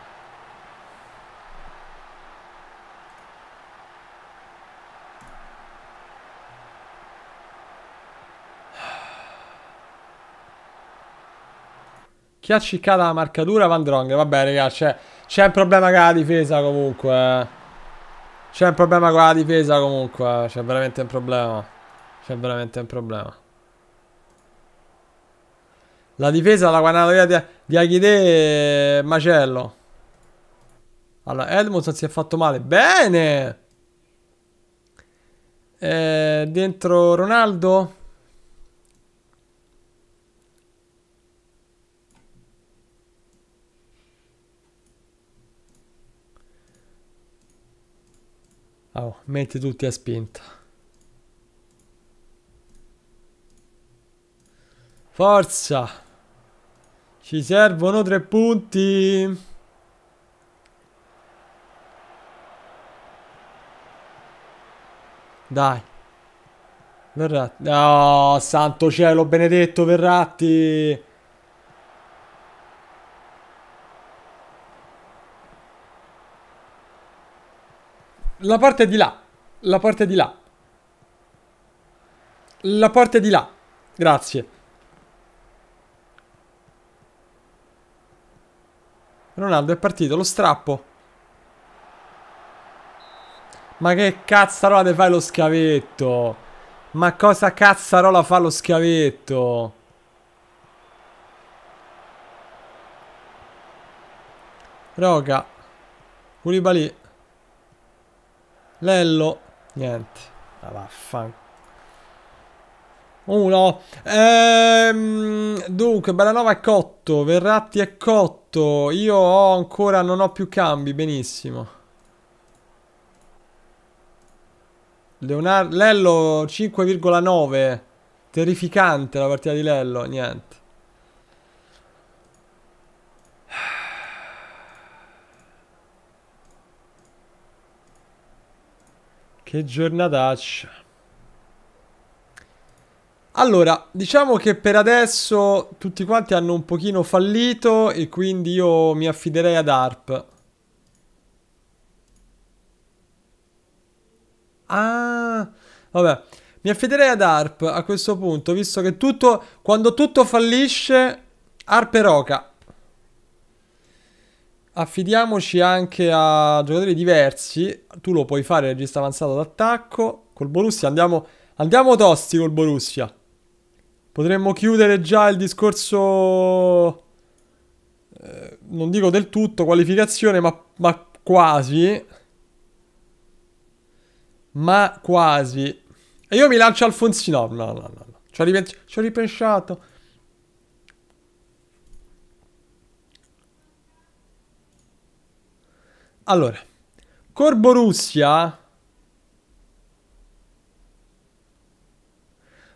Chi ha ciccato la marcatura? Vandrong. Vabbè, raga, c'è un problema con la difesa comunque. Eh. C'è un problema con la difesa comunque. Eh. C'è veramente un problema. C'è veramente un problema. La difesa la guadagnata via di, di Achide e Macello. Allora, Edmondson si è fatto male. Bene! Eh, dentro Ronaldo. Oh, metti tutti a spinta. Forza! Ci servono tre punti. Dai. Verratti. No, oh, santo cielo, benedetto Verratti. La parte di là. La parte di là. La parte di là. Grazie. Ronaldo è partito, lo strappo. Ma che cazzarola te fai lo schiavetto? Ma cosa cazzarola fa lo schiavetto? Roga. Culibali. Lello. Niente. Ah, vaffanculo. Uno. Ehm, dunque, Bellanova è cotto, Verratti è cotto. Io ho ancora, non ho più cambi, benissimo. Leonardo, Lello 5,9. Terrificante la partita di Lello, niente. Che giornataccia. Allora, diciamo che per adesso tutti quanti hanno un pochino fallito e quindi io mi affiderei ad ARP. Ah, vabbè. Mi affiderei ad ARP a questo punto, visto che tutto, quando tutto fallisce, ARP e Roca. Affidiamoci anche a giocatori diversi. Tu lo puoi fare, regista avanzato d'attacco. Col Borussia andiamo, andiamo tosti col Borussia. Potremmo chiudere già il discorso, eh, non dico del tutto, qualificazione, ma, ma quasi. Ma quasi. E io mi lancio Alfonsi. No, no, no, no. Ci ho, ripen- ci ho ripensato. Allora, Corbo Russia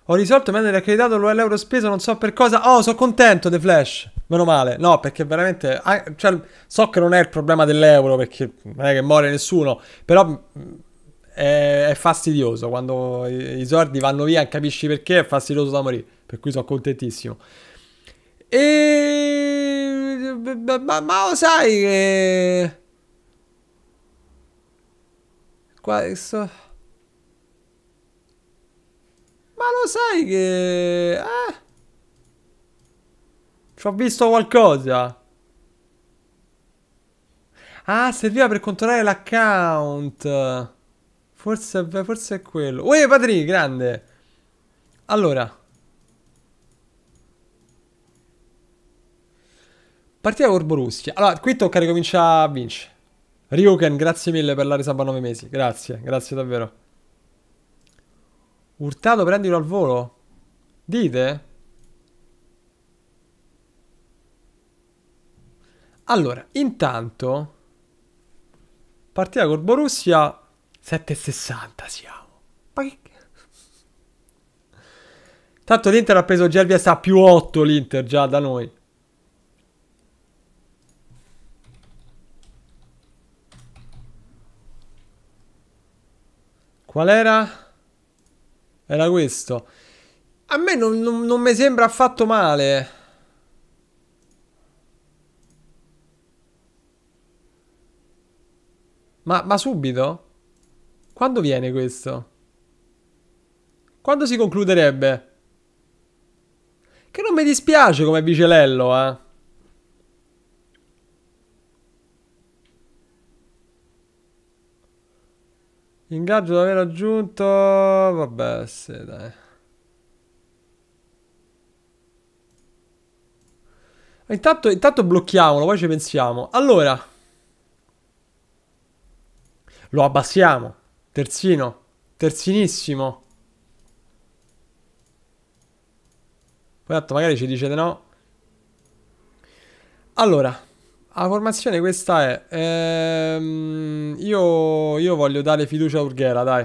Ho risolto mi hanno riaccreditato l'UL euro speso, non so per cosa. Oh, sono contento The Flash. Meno male. No, perché veramente... Ah, cioè, so che non è il problema dell'euro, perché non è che muore nessuno. Però mm, è, è fastidioso. Quando i, i sordi vanno via, capisci perché, è fastidioso da morire. Per cui sono contentissimo. E... Ma, ma, lo sai che... Qua... Questo... Ma lo sai che... Eh? Ci ho visto qualcosa. Ah, serviva per controllare l'account. Forse, forse, è quello. Uè, Patri, grande. Allora. Partita con Borussia. Allora, qui tocca ricominciare a vincere. Ryuken, grazie mille per la risaba a 9 mesi. Grazie, grazie davvero. Urtato, prendilo al volo. Dite? Allora, intanto... Partita con Borussia 7,60 siamo. Ma che... Tanto l'Inter ha preso Gervia sta più 8 l'Inter già da noi. Qual era? Era questo. A me non, non, non mi sembra affatto male. Ma, ma subito? Quando viene questo? Quando si concluderebbe? Che non mi dispiace come vicelello, eh. Ingaggio da aver raggiunto... Vabbè, sì, dai. Intanto, intanto blocchiamolo, poi ci pensiamo. Allora. Lo abbassiamo. Terzino. Terzinissimo. Poi magari ci dice di no. Allora. La formazione questa è... Ehm, io, io, voglio dare fiducia a Urghera, dai.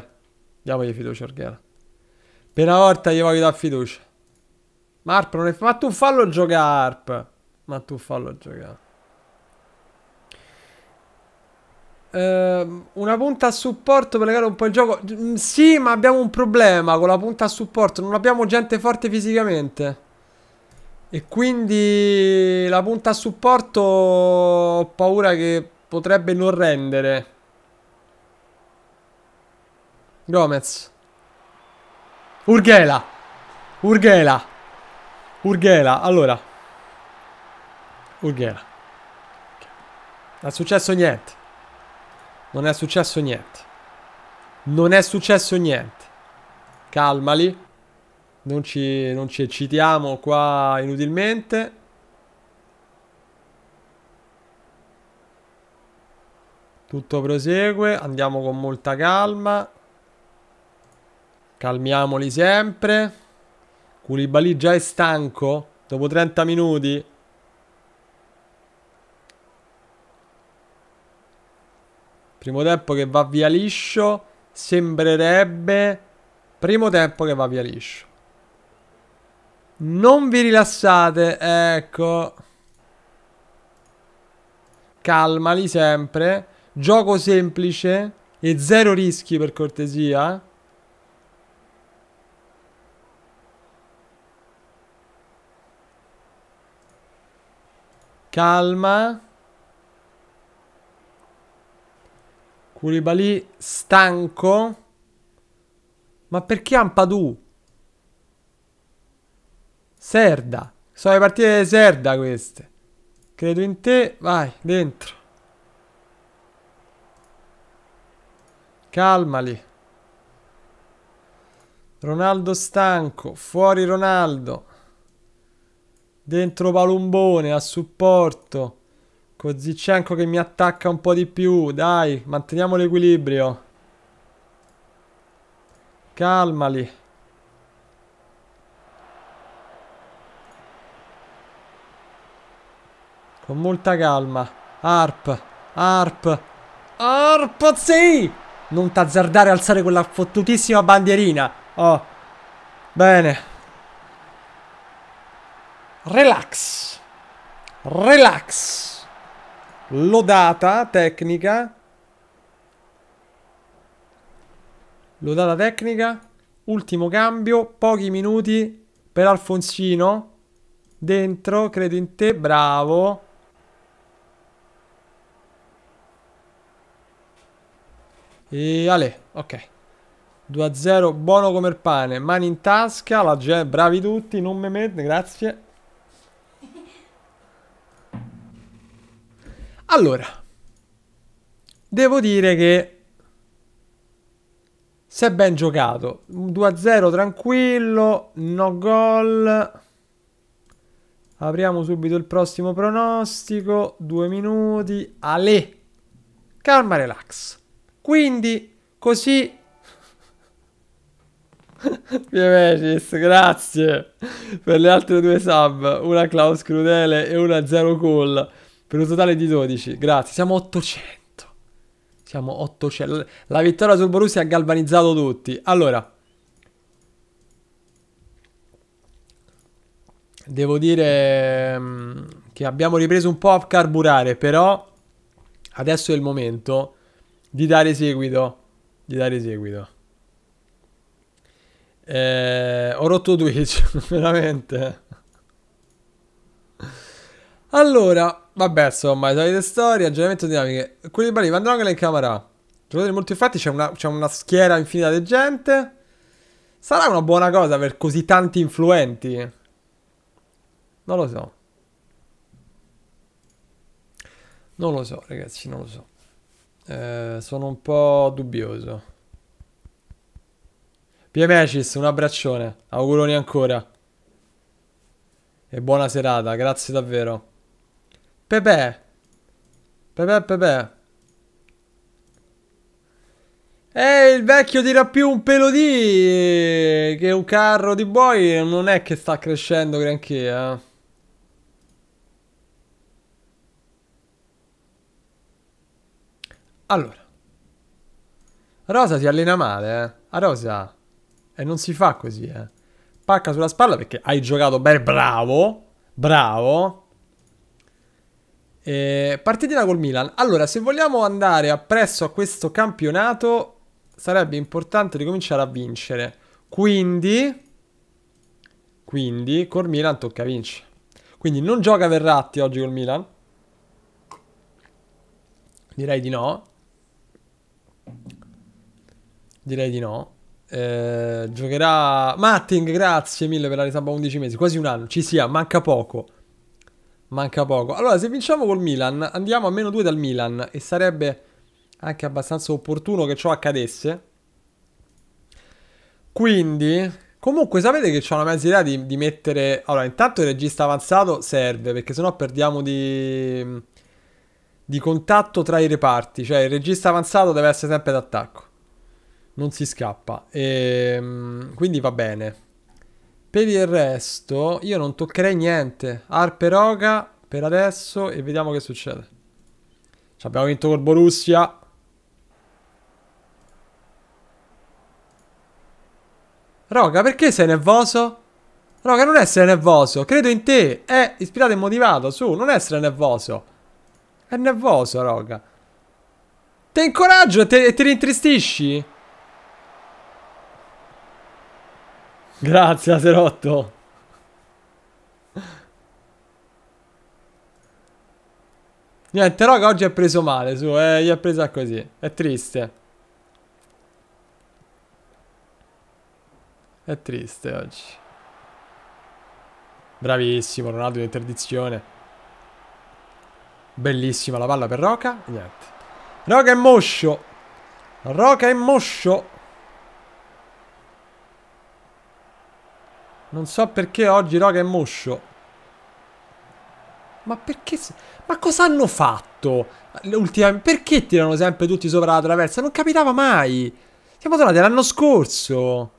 Diamogli fiducia a Urghera. Per una volta gli voglio dare fiducia. Ma Arp non è... Ma tu fallo giocare, Arp. Ma tu fallo giocare. Ehm, una punta a supporto per legare un po' il gioco. Sì, ma abbiamo un problema con la punta a supporto. Non abbiamo gente forte fisicamente. E quindi la punta a supporto ho paura che potrebbe non rendere. Gomez. Urghela. Urghela. Urghela. Allora. Urghela. Non è successo niente. Non è successo niente. Non è successo niente. Calmali. Non ci, non ci eccitiamo qua inutilmente. Tutto prosegue, andiamo con molta calma. Calmiamoli sempre. Culibali già è stanco dopo 30 minuti. Primo tempo che va via liscio, sembrerebbe. Primo tempo che va via liscio. Non vi rilassate, ecco. Calmali sempre. Gioco semplice e zero rischi per cortesia. Calma. Curibali stanco. Ma perché Ampadù? Serda. Sono le partite di Serda queste. Credo in te. Vai, dentro. Calmali. Ronaldo stanco. Fuori Ronaldo. Dentro Palumbone a supporto. Con Zicenco che mi attacca un po' di più. Dai, manteniamo l'equilibrio. Calmali. Con molta calma. Arp. Arp. Arp, sì! Non t'azzardare a alzare quella fottutissima bandierina. Oh. Bene. Relax. Relax. Lodata tecnica. Lodata tecnica. Ultimo cambio. Pochi minuti per Alfonsino. Dentro, credo in te. Bravo. E Ale, ok. 2-0, buono come il pane. Mani in tasca, la gente, bravi tutti, non me mette, grazie. Allora, devo dire che si è ben giocato. 2-0 tranquillo, no gol. Apriamo subito il prossimo pronostico. Due minuti. Ale. Calma, relax. Quindi, così... Piemesis, (laughs) grazie per le altre due sub, una Klaus Crudele e una Zero Call, per un totale di 12, grazie, siamo 800. Siamo 800. La vittoria sul Borussia ha galvanizzato tutti. Allora. Devo dire mm, che abbiamo ripreso un po' a carburare, però adesso è il momento di dare seguito. Di dare seguito. Eh, ho rotto Twitch, (laughs) cioè, veramente. Allora, vabbè, insomma, le solite storie, aggiornamento dinamiche. Quelli bravi, Van Drongelen e Camara. Giocatori molto infatti, c'è una, c'è una schiera infinita di gente. Sarà una buona cosa per così tanti influenti? Non lo so. Non lo so, ragazzi, non lo so. Eh, sono un po' dubbioso. Piemecis, un abbraccione. Auguroni ancora. E buona serata, grazie davvero. Pepe. Pepe, Pepe. Eh, il vecchio tira più un pelo di... che un carro di boi. Non è che sta crescendo granché, eh. Allora. Rosa si allena male, eh. A Rosa. E non si fa così, eh. Pacca sulla spalla perché hai giocato bene. Bravo. Bravo. E partitina col Milan. Allora, se vogliamo andare appresso a questo campionato, sarebbe importante ricominciare a vincere. Quindi... Quindi, col Milan tocca vincere. Quindi non gioca Verratti oggi col Milan? Direi di no. Direi di no. Eh, giocherà Matting, grazie mille per la risamba 11 mesi, quasi un anno, ci sia, manca poco. Manca poco. Allora, se vinciamo col Milan, andiamo a meno 2 dal Milan e sarebbe anche abbastanza opportuno che ciò accadesse. Quindi, comunque sapete che c'è una mezza idea di, di, mettere... Allora, intanto il regista avanzato serve, perché sennò perdiamo di di contatto tra i reparti, cioè il regista avanzato deve essere sempre d'attacco, non si scappa, e, ehm, quindi va bene. Per il resto io non toccherei niente, Arpe Roga per adesso e vediamo che succede. Ci abbiamo vinto col Borussia. Roga, perché sei nervoso? Roga, non essere nervoso. Credo in te. È eh, ispirato e motivato. Su, non essere nervoso. È nervoso, raga. Ti incoraggio e te, ti rintristisci? Grazie, Aserotto. Niente, raga, oggi è preso male, su, eh, gli è presa così. È triste. È triste oggi. Bravissimo, Ronaldo in interdizione. Bellissima la palla per Roca. Niente. Roca è moscio. Roca è moscio. Non so perché oggi Roca è moscio. Ma perché... Ma cosa hanno fatto? Perché tirano sempre tutti sopra la traversa? Non capitava mai. Siamo tornati l'anno scorso.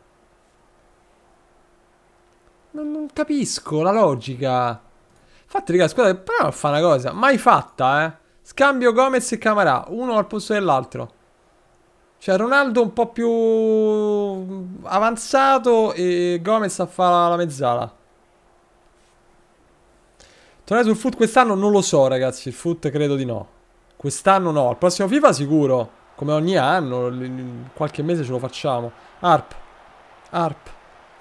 Non, non capisco la logica. Infatti, raga, scusate, però fa una cosa. Mai fatta, eh. Scambio Gomez e Camarà, uno al posto dell'altro. Cioè, Ronaldo un po' più avanzato e Gomez a fare la mezzala. Tornare sul foot quest'anno non lo so, ragazzi. Il foot credo di no. Quest'anno no. Al prossimo FIFA sicuro. Come ogni anno, qualche mese ce lo facciamo. Arp. Arp.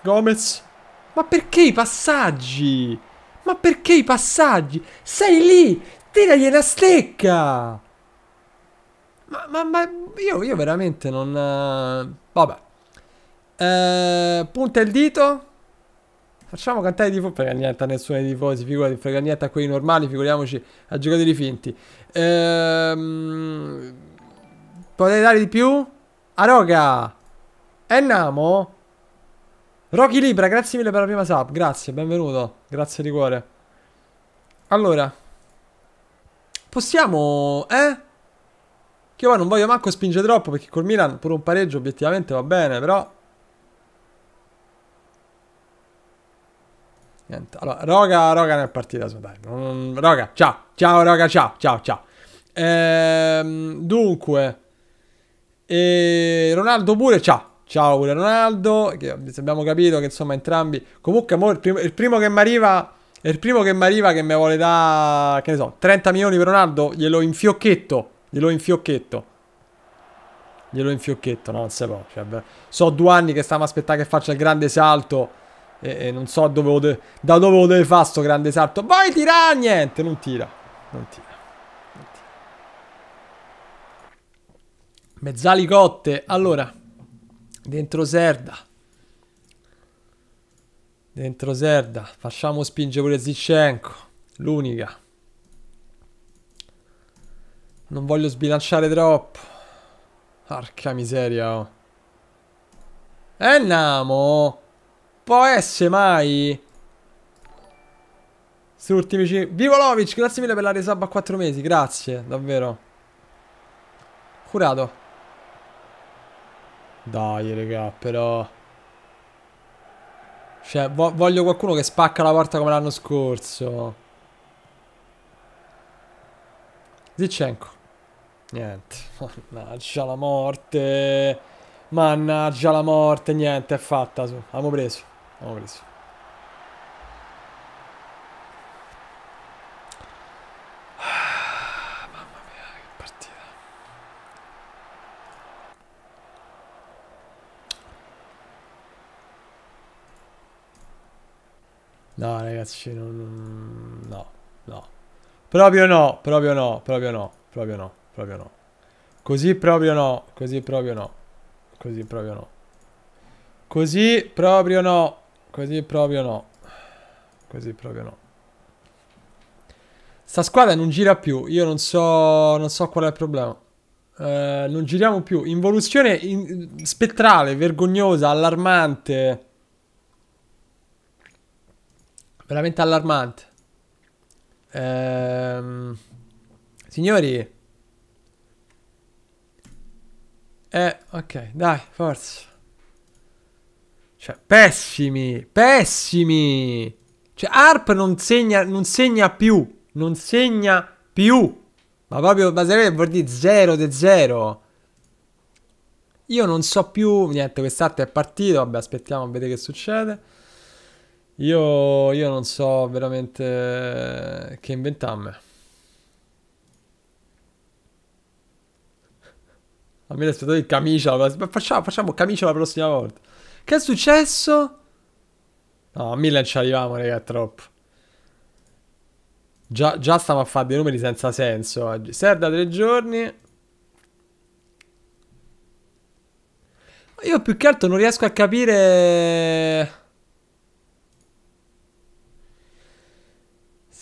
Gomez. Ma perché i passaggi? Ma perché i passaggi? Sei lì! Tiragli la stecca! Ma, ma, ma io, io, veramente non... Eh, vabbè. Eh, punta il dito. Facciamo cantare di fuoco. Frega niente a nessuno dei tifosi, figurati, frega niente a quelli normali, figuriamoci a giocatori finti. Ehm, potrei dare di più? Aroga! È Namo? Rocky Libra, grazie mille per la prima sub. Grazie, benvenuto. Grazie di cuore. Allora. Possiamo... Eh? Che io non voglio manco spingere troppo perché col Milan pure un pareggio obiettivamente va bene, però... Niente. Allora, Roga, Roga non è partita dai. Non... Roga, ciao. Ciao, Roga, ciao. Ciao, ciao. Ehm, dunque... E... Ronaldo pure, ciao. Ciao pure Ronaldo, che abbiamo capito che insomma entrambi... Comunque il primo, il primo che mi arriva... È il primo che mi arriva che mi vuole da... Che ne so, 30 milioni per Ronaldo, glielo infiocchetto. Glielo infiocchetto. Glielo infiocchetto, no, non si può. Cioè, so due anni che stiamo aspettando che faccia il grande salto. E, e non so dove de... da dove lo deve fare sto grande salto. Vai tira! Niente, non tira. Non tira. Non tira. Mezzali cotte. Allora... Dentro Serda. Dentro Serda. Facciamo spingere pure Zichenko. L'unica. Non voglio sbilanciare troppo. Arca miseria, oh. E Namo. Può essere mai. Su ultimi 5. Vivolovic, grazie mille per la resub a 4 mesi. Grazie, davvero. Curato. Dai, raga, però... Cioè, vo voglio qualcuno che spacca la porta come l'anno scorso. Zichenko. Niente. (laughs) Mannaggia la morte. Mannaggia la morte. Niente, è fatta. Su. Abbiamo preso. Abbiamo preso. No, ragazzi, non... No, no. Proprio no, proprio no, proprio no, proprio no, proprio no. Così proprio no, così proprio no. Così proprio no. Così proprio no, così proprio no. Così proprio no. Sta squadra non gira più, io non so, non so qual è il problema. Eh, non giriamo più. Involuzione in... spettrale, vergognosa, allarmante veramente allarmante. Ehm, signori. Eh, ok, dai, forza. Cioè, pessimi, pessimi. Cioè, Harp non segna, non segna più. Non segna più. Ma proprio baserebbe per dire 0 de 0. Io non so più niente, quest'arte è partito, vabbè aspettiamo a vedere che succede. Io, io non so veramente eh, che inventarmi. A me l'aspettato di camicia. Facciamo, facciamo camicia la prossima volta. Che è successo? No, a Milan ci arriviamo, raga, troppo. Già, già stiamo a fare dei numeri senza senso oggi. Serda tre giorni. Io più che altro non riesco a capire...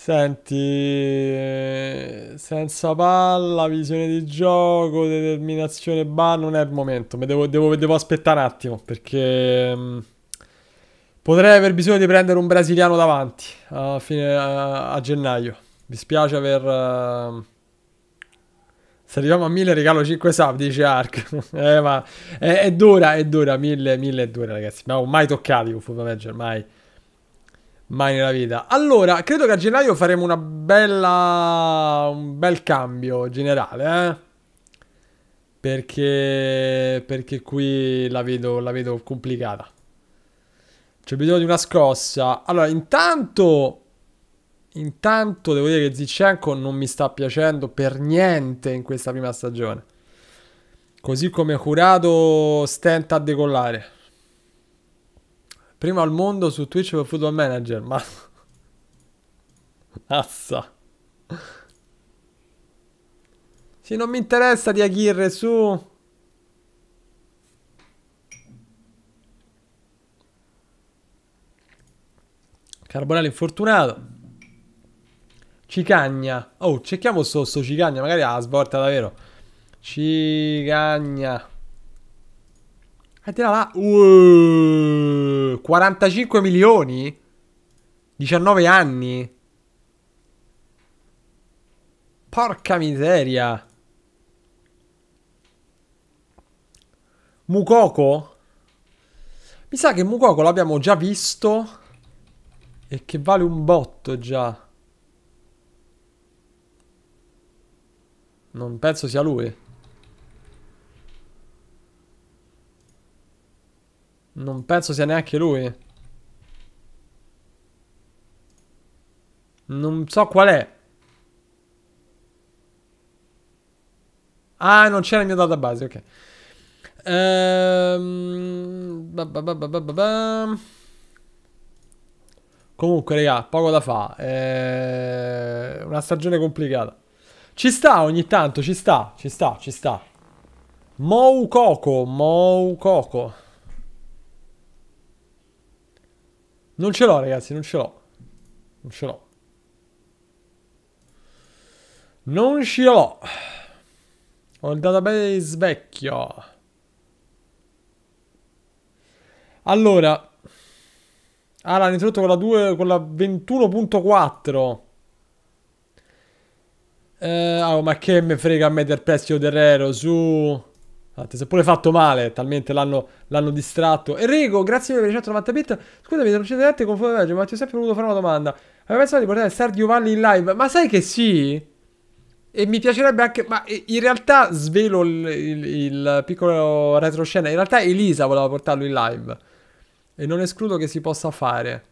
Senti, eh, senza palla, visione di gioco, determinazione, ma non è il momento, devo, devo, devo, aspettare un attimo perché mm, potrei aver bisogno di prendere un brasiliano davanti a, fine, a, a gennaio. Mi spiace aver... Uh, se arriviamo a 1000 regalo 5 sub, dice Ark. (laughs) eh, ma è, è, dura, è dura, 1000, 1000 è dura ragazzi, ma mai toccato toccati UFO Manager, mai. Mai nella vita. Allora, credo che a gennaio faremo una bella. un bel cambio generale, eh? Perché. perché qui la vedo, la vedo complicata. C'è bisogno di una scossa. Allora, intanto. Intanto devo dire che Zichenko non mi sta piacendo per niente in questa prima stagione. Così come Curato stenta a decollare. Prima al mondo su Twitch per Football Manager, ma... (laughs) Azza. Sì, non mi interessa di Aguirre, su... Carbonello infortunato. Cicagna. Oh, cerchiamo sto, sto Cicagna, magari ha la svolta davvero. Cicagna. E eh, tira là. Uh, 45 milioni? 19 anni? Porca miseria. Mukoko? Mi sa che Mukoko l'abbiamo già visto. E che vale un botto già. Non penso sia lui. Non penso sia neanche lui. Non so qual è. Ah, non c'era il mio database, ok. Ehm... Ba ba ba Comunque, raga, poco da fa. Ehm... Una stagione complicata. Ci sta ogni tanto, ci sta, ci sta, ci sta. Mou Coco, Mou Coco. Non ce l'ho, ragazzi, non ce l'ho. Non ce l'ho. Non ce l'ho. Ho il database vecchio. Allora. Ah, Alan introdotto con la 2 con la 21.4. Eh, oh, ma che me frega a me del prestito del Rero su Infatti, si è pure fatto male, talmente l'hanno, l'hanno distratto. Enrico, grazie per i 190 bit. Scusami, non precedente con Fuego Veggio, ma ti ho sempre voluto fare una domanda. Avevi pensato di portare Stardew Valley in live? Ma sai che sì? E mi piacerebbe anche... Ma eh, in realtà, svelo il, il, il piccolo retroscena, in realtà Elisa voleva portarlo in live. E non escludo che si possa fare.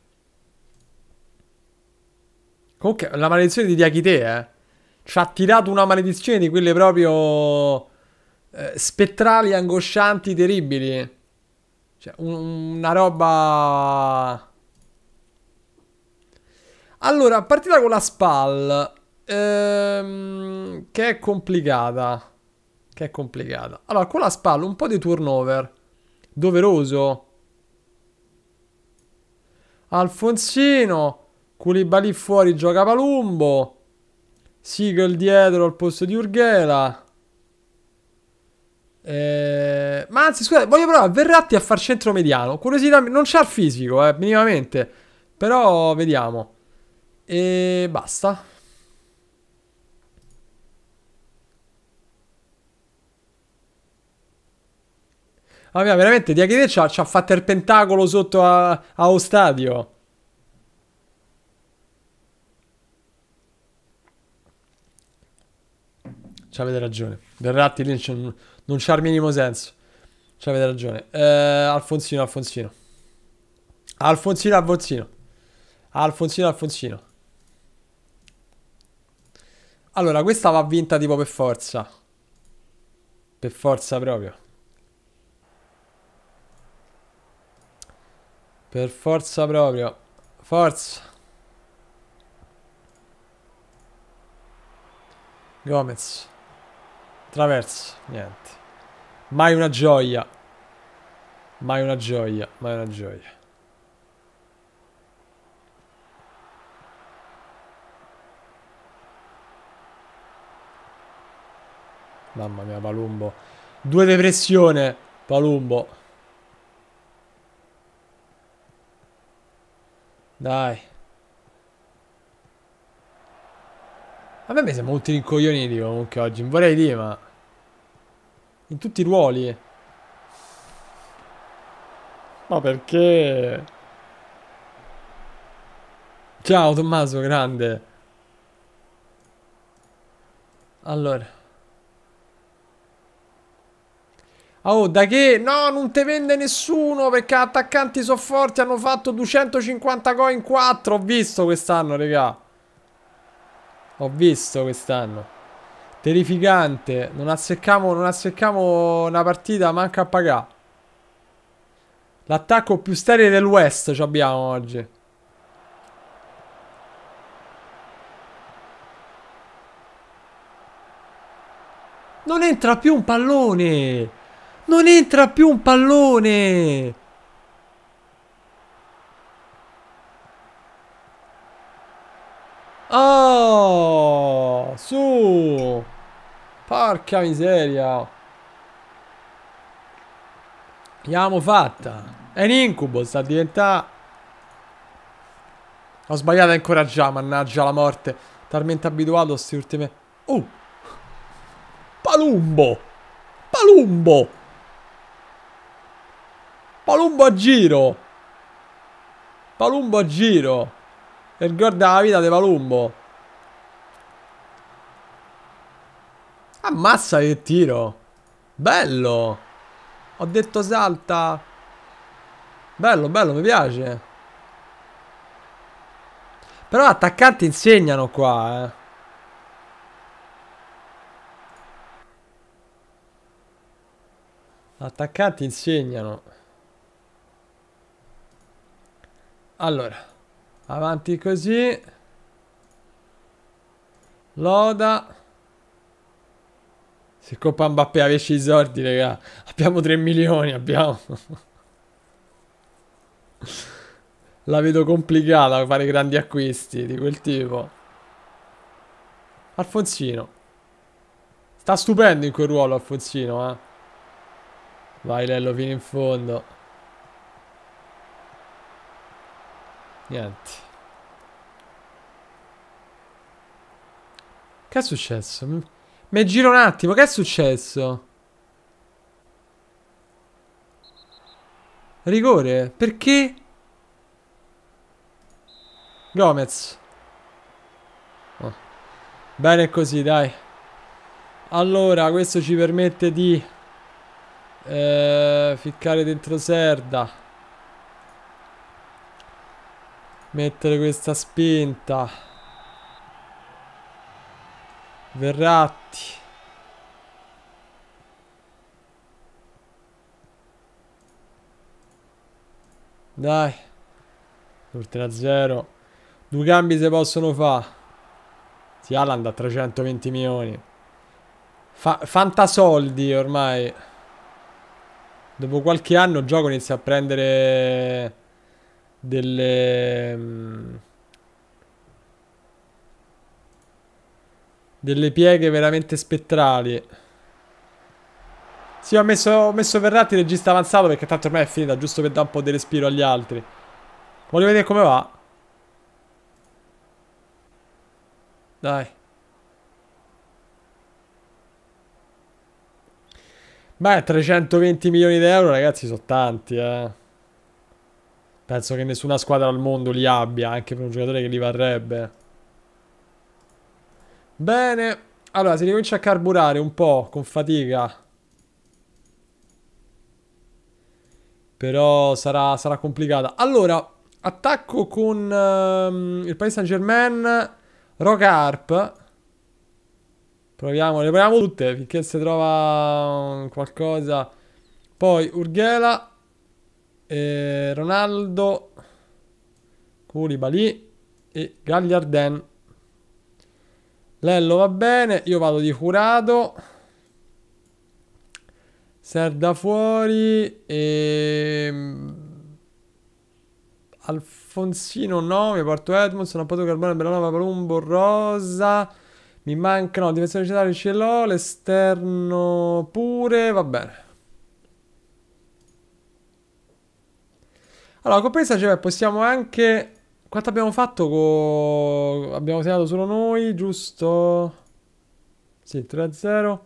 Comunque, la maledizione di Diakite, eh. Ci ha tirato una maledizione di quelle proprio eh, spettrali, angoscianti, terribili. Cioè, un, una roba... Allora, partita con la SPAL, ehm, che è complicata. Che è complicata. Allora, con la SPAL un po' di turnover. Doveroso. Alfonsino. Culibali fuori, gioca Palumbo. Sigel dietro al posto di Urghela. Eh, ma anzi, scusa, voglio provare Verratti a far centro mediano. Curiosità, non c'ha il fisico, eh, minimamente. Però vediamo. E basta. Ah, mia, veramente, Diaghede ci ha fatto il pentacolo sotto a, a stadio. Ci avete ragione. Verratti lì non non c'ha il minimo senso. Cioè, avete ragione. Eh, Alfonsino, Alfonsino. Alfonsino, Alfonsino. Alfonsino, Alfonsino. Allora, questa va vinta tipo per forza. Per forza proprio. Per forza proprio. Forza. Gomez. Traverso. Niente. Mai una gioia. Mai una gioia, mai una gioia. Mamma mia, Palumbo. Due depressione, Palumbo. Dai. A me mi sembra molto rincoglioniti comunque oggi, non vorrei dire, ma... In tutti i ruoli. Ma perché? Ciao Tommaso, grande. Allora. Oh, da che? No, non te vende nessuno perché attaccanti sono forti. Hanno fatto 250 gol in 4. Ho visto quest'anno, regà. Ho visto quest'anno. Terrificante. Non azzecchiamo, non azzecchiamo una partita, manca a pagare. L'attacco più sterile del West ci abbiamo oggi. Non entra più un pallone! Non entra più un pallone! Oh, su. Porca miseria. Abbiamo fatta. È un incubo, sta diventando... Ho sbagliato ancora già, mannaggia la morte. Talmente abituato a queste ultime... Oh! Palumbo! Palumbo! Palumbo a giro! Palumbo a giro! E ricorda la vita di Palumbo. Ammazza che tiro. Bello. Ho detto salta. Bello, bello, mi piace. Però attaccanti insegnano qua, eh. Attaccanti insegnano. Allora. Avanti così. Loda. Se Coppa Mbappé avessi i soldi, raga. Abbiamo 3 milioni, abbiamo. (laughs) La vedo complicata a fare grandi acquisti di quel tipo. Alfonsino. Sta stupendo in quel ruolo Alfonsino, eh. Vai Lello fino in fondo. Niente. Che è successo? Mi giro un attimo, che è successo? Rigore? Perché? Gomez. Oh. Bene così, dai. Allora, questo ci permette di... Eh, ficcare dentro Serda. mettere questa spinta. Verratti. Dai. a zero Due cambi si possono fare. Si Alan da 320 milioni. Fa fantasoldi ormai. Dopo qualche anno il gioco inizia a prendere delle mm, delle pieghe veramente spettrali. Sì, ho messo, ho messo Verratti regista avanzato perché tanto ormai è finita, giusto per dare un po' di respiro agli altri. Voglio vedere come va. Dai. Beh, 320 milioni di euro, ragazzi, sono tanti, eh. Penso che nessuna squadra al mondo li abbia, anche per un giocatore che li varrebbe. Bene. Allora, si ricomincia a carburare un po', con fatica. Però sarà, sarà complicata. Allora, attacco con um, il Paris Saint Germain, Rock Harp. Proviamo, le proviamo tutte finché si trova qualcosa. Poi Urghela, eh, Ronaldo, Koulibaly e Gagliarden. Lello va bene, io vado di Curato. Serda fuori e... Ehm, Alfonsino no, mi porto Edmondson, Appato Carbone, Bellanova, Palumbo, Rosa. Mi mancano difensore centrale ce l'ho, l'esterno pure, va bene. Allora, con compensa, cioè, possiamo anche... Quanto abbiamo fatto con... Abbiamo segnato solo noi, giusto? Sì, 3-0.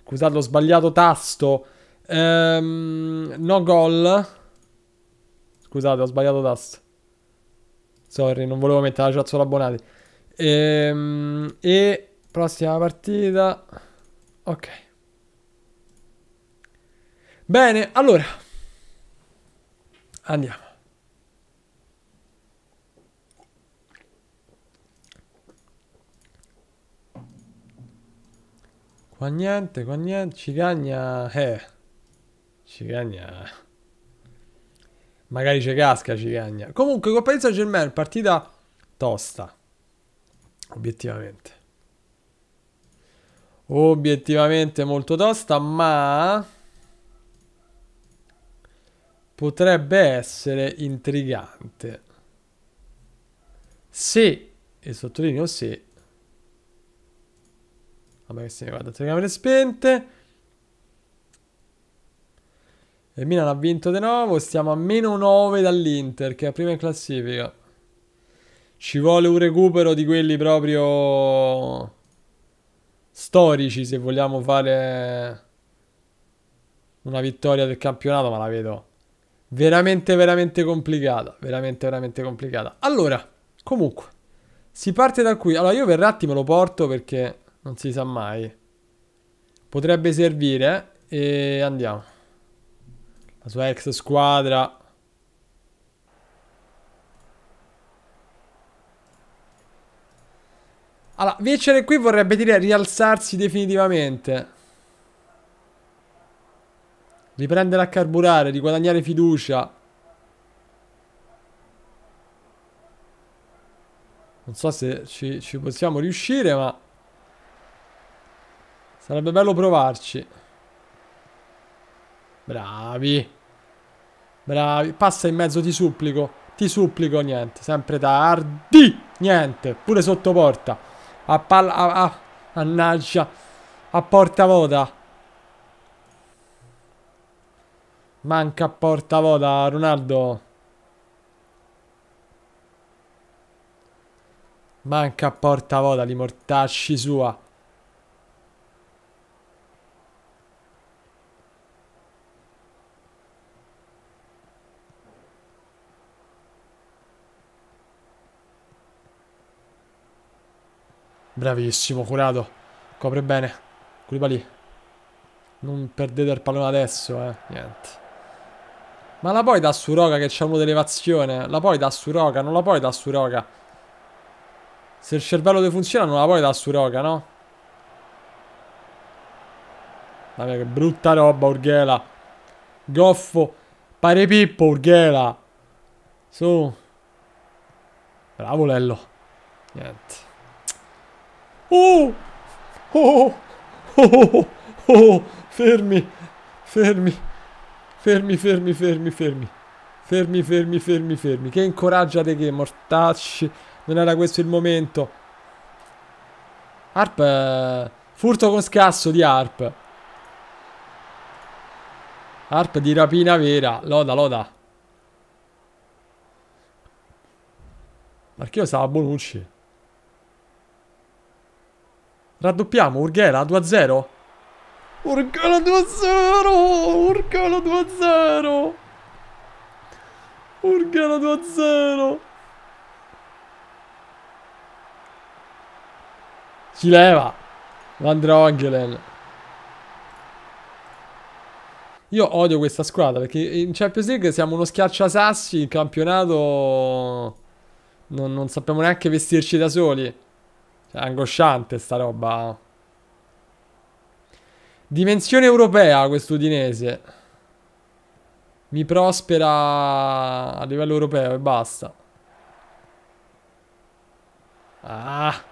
Scusate, ho sbagliato tasto. Ehm, no gol. Scusate, ho sbagliato tasto. Sorry, non volevo mettere la chat solo abbonati. Ehm, e prossima partita. Ok. Bene, allora, Andiamo. Qua niente, qua niente. Cicagna, eh. Cicagna. Magari c'è casca Cicagna. Comunque con Paris Saint Germain partita tosta. Obiettivamente. Obiettivamente molto tosta, ma potrebbe essere intrigante. Se, e sottolineo se, vabbè che se ne guarda, telecamere spente, il Milan ha vinto di nuovo, stiamo a meno 9 dall'Inter che è prima in classifica. Ci vuole un recupero di quelli proprio storici se vogliamo fare una vittoria del campionato, ma la vedo Veramente, veramente complicata. Veramente, veramente complicata. Allora, comunque, si parte da qui. Allora, io Verratti me lo porto perché non si sa mai. Potrebbe servire, eh? E andiamo. La sua ex squadra. Allora, vincere qui vorrebbe dire rialzarsi definitivamente. Riprendere a carburare, riguadagnare fiducia. Non so se ci, ci possiamo riuscire, ma... Sarebbe bello provarci. Bravi. Bravi. Passa in mezzo, ti supplico. Ti supplico, niente. Sempre tardi. Niente. Pure sotto porta. A palla... A, a, annaggia. A porta vuota. Manca porta vuota, Ronaldo. Manca porta vuota, li mortacci sua. Bravissimo, curato. Copre bene. Culpa lì. Non perdete il pallone adesso, eh. Niente. Ma la puoi da Suroga che c'ha uno d'elevazione? La puoi da Suroga? Non la puoi da Suroga. Se il cervello ti funziona non la puoi da Suroga, no? Vabbè, che brutta roba, Urghela. Goffo. Pare Pippo, Urghela. Su. Bravo, Lello. Niente. Uh! Oh, oh, oh! Oh! Oh! Oh! oh. Fermi. Fermi. Fermi, fermi, fermi, fermi. Fermi, fermi, fermi, fermi. Che incoraggiate che, mortacci. Non era questo il momento. Harp... furto con scasso di Harp. Harp di rapina vera. Loda, loda. Marchio stava Bonucci. Raddoppiamo, Urghera, 2-0. Urcano 2-0! Urcano 2-0! Urcano 2-0! Ci leva! Van Drongelen. Io odio questa squadra perché in Champions League siamo uno schiacciasassi, in campionato non, non sappiamo neanche vestirci da soli. è angosciante sta roba. Dimensione europea questo Udinese. Mi prospera a livello europeo e basta. Ah.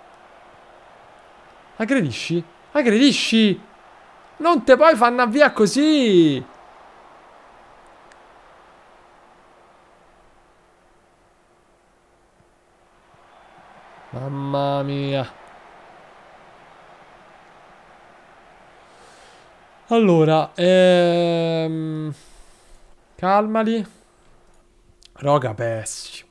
Aggredisci? Aggredisci! Non te poi fanno via così! Mamma mia. Allora, ehm... calmali. Roca pessimo.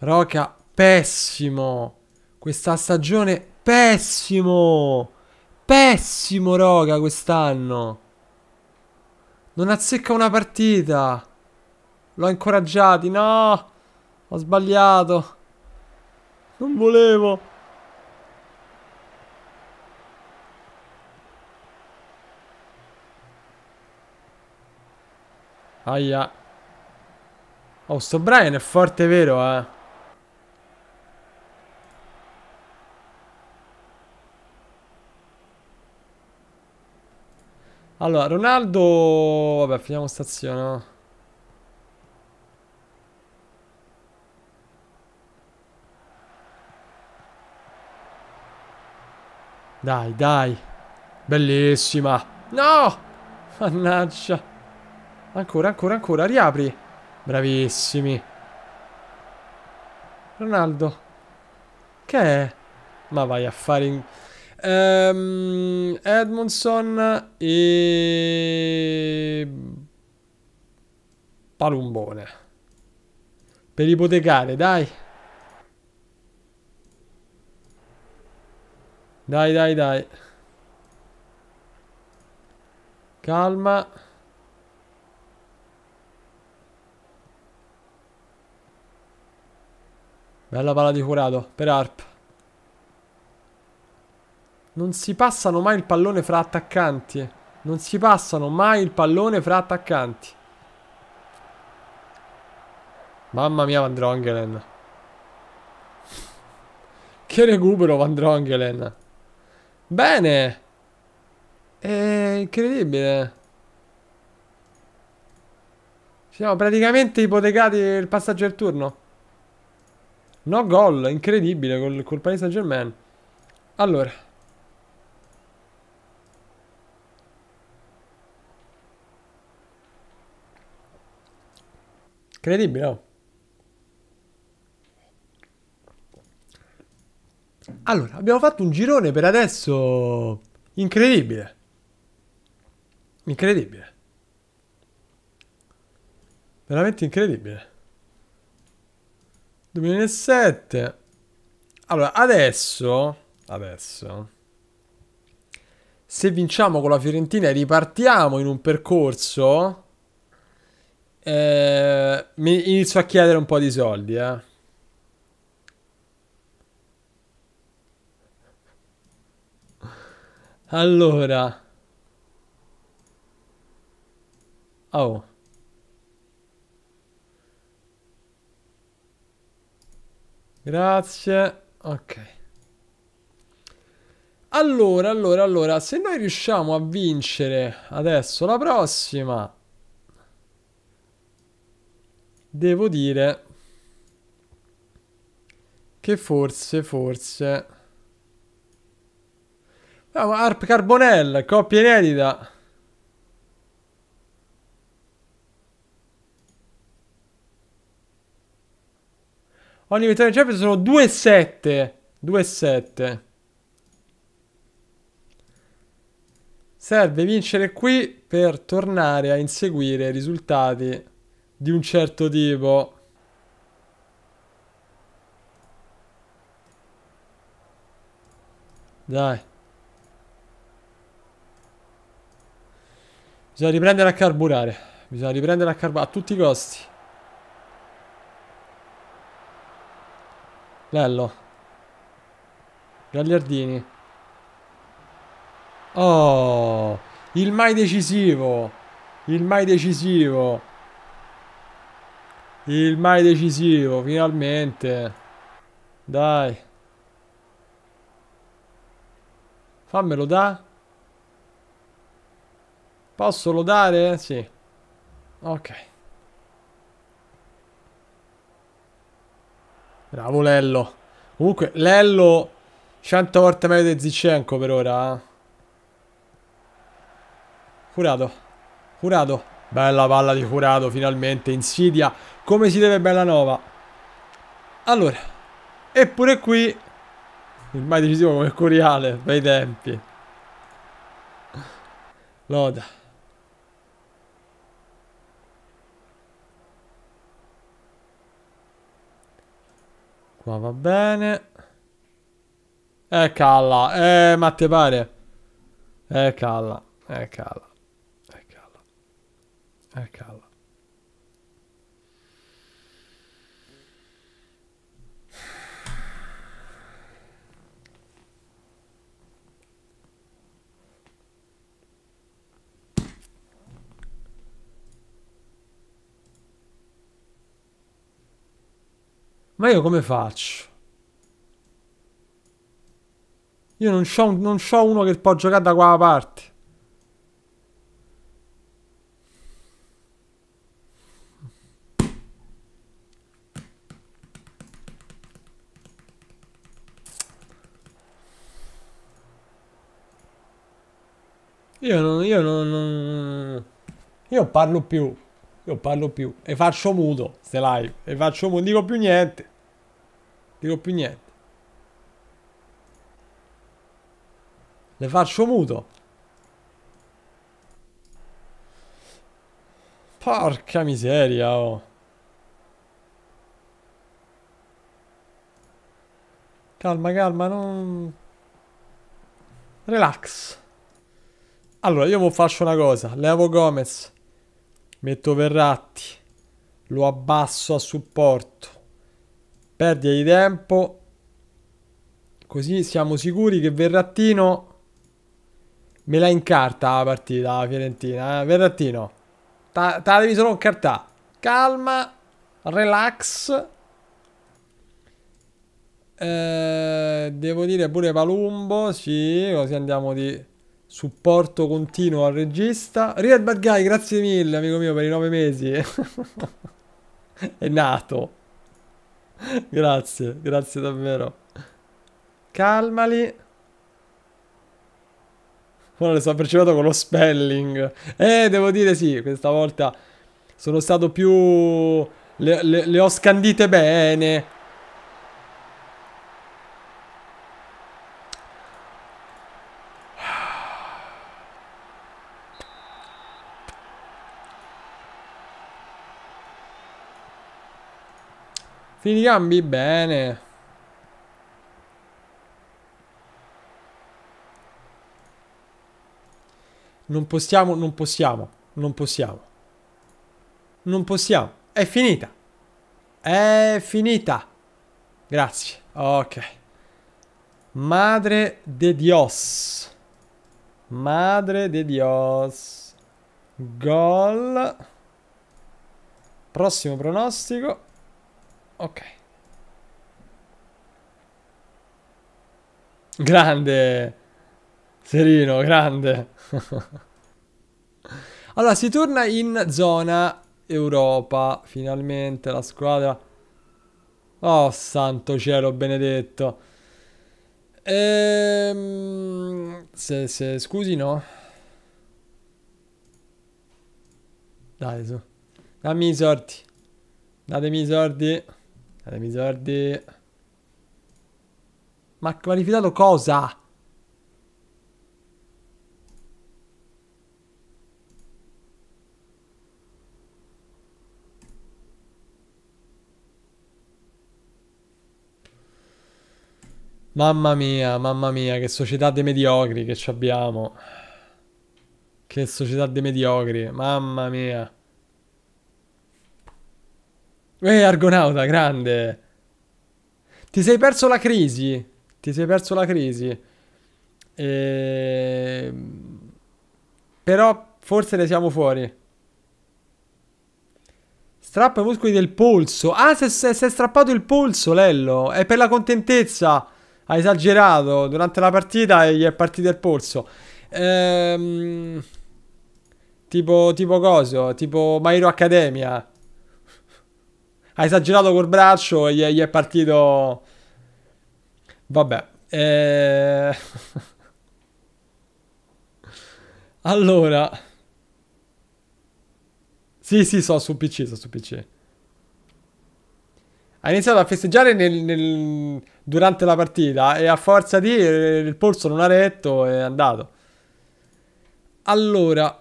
Roca pessimo. Questa stagione pessimo. Pessimo Roca quest'anno. Non azzecca una partita. L'ho incoraggiati, no. Ho sbagliato. Non volevo. Aia. Oh, sto Brian è forte, vero, eh? Allora, Ronaldo... Vabbè, finiamo stazione, no? Dai, dai. Bellissima. No! Mannaggia. Ancora, ancora, ancora. Riapri. Bravissimi. Ronaldo. Che è? Ma vai a fare... In... Um, Edmondson e... Palumbone. Per ipotecare, dai. Dai, dai, dai. Calma. Bella palla di curato per Arp. Non si passano mai il pallone fra attaccanti. Non si passano mai il pallone fra attaccanti. Mamma mia Van Drongelen. Che recupero Van Drongelen. Bene. È incredibile. Siamo praticamente ipotecati il passaggio del turno. No gol, incredibile col, col Paris Saint Germain. Allora. Incredibile, no? Oh. Allora, abbiamo fatto un girone per adesso incredibile. Incredibile. Veramente incredibile. 2007. Allora, adesso... Adesso... Se vinciamo con la Fiorentina e ripartiamo in un percorso... Eh, mi inizio a chiedere un po' di soldi, eh. Allora... Oh. Grazie. Ok. Allora, allora, allora, se noi riusciamo a vincere adesso la prossima, devo dire che forse, forse... Ah, Arp Carbonell, coppia inedita. Ogni vittoria di Champions sono 2-7. 2-7. Serve vincere qui per tornare a inseguire risultati di un certo tipo. Dai. Bisogna riprendere a carburare. Bisogna riprendere a carburare a tutti i costi. Bello. Gagliardini. Oh, il mai decisivo. Il mai decisivo. Il mai decisivo, finalmente. Dai. Fammelo da. Posso lo dare? Sì. Ok. Bravo Lello. Comunque, Lello, 100 volte meglio di Zicenko per ora. Eh. Curato. Curato. Bella palla di Curato, finalmente. Insidia. Come si deve Bellanova. Allora. Eppure qui... Ormai decisivo come Curiale, bei tempi. Loda. qua va bene. E eh, eh, ma te pare? E eh, calla. E eh, calla. Ma io come faccio? Io non c'ho, non c'ho uno che può giocare da quella parte. Io non, io non... Io parlo più. Io parlo più e faccio muto queste live e faccio muto, dico più niente. Dico più niente. Le faccio muto. Porca miseria, oh. Calma, calma, non... Relax. Allora, io faccio una cosa. Levo Gomez. Metto Verratti. Lo abbasso a supporto. Perdita di tempo. Così siamo sicuri che Verrattino me la incarta la partita, la Fiorentina. Eh? Verrattino, te la devi solo incartare. Calma, relax. Eh, devo dire pure Palumbo, sì, così andiamo di Supporto continuo al regista. Real Bad Guy, grazie mille, amico mio, per i nove mesi. (laughs) È nato. grazie, grazie davvero. Calmali. Ora le sto percependo con lo spelling. Eh, devo dire sì, questa volta sono stato più... le, le, le ho scandite bene. Finiti cambi? Bene. Non possiamo, non possiamo, non possiamo. Non possiamo. È finita. È finita. Grazie. Ok. Madre de Dios. Madre de Dios. Gol. Prossimo pronostico. Ok. Grande. Serino, grande. (laughs) allora, si torna in zona Europa. Finalmente la squadra... Oh, santo cielo, benedetto. Ehm... Se, se, scusi, no? Dai, su. Dammi i sordi. Datemi i sordi mi soldi. Ma qualificato cosa? Mamma mia, mamma mia, che società dei mediocri che ci abbiamo. Che società dei mediocri, mamma mia. Eh, Argonauta, grande. Ti sei perso la crisi. Ti sei perso la crisi. E... Ehm, però forse ne siamo fuori. Strappa i muscoli del polso. Ah, si è strappato il polso, Lello. È per la contentezza. Ha esagerato. Durante la partita gli è partito il polso. Ehm... Tipo, tipo coso, tipo My Academia ha esagerato col braccio e gli, gli è partito... Vabbè. Eh... (laughs) allora... Sì, sì, so su PC, so su PC. Ha iniziato a festeggiare nel, nel, durante la partita e a forza di il polso non ha retto e è andato. Allora,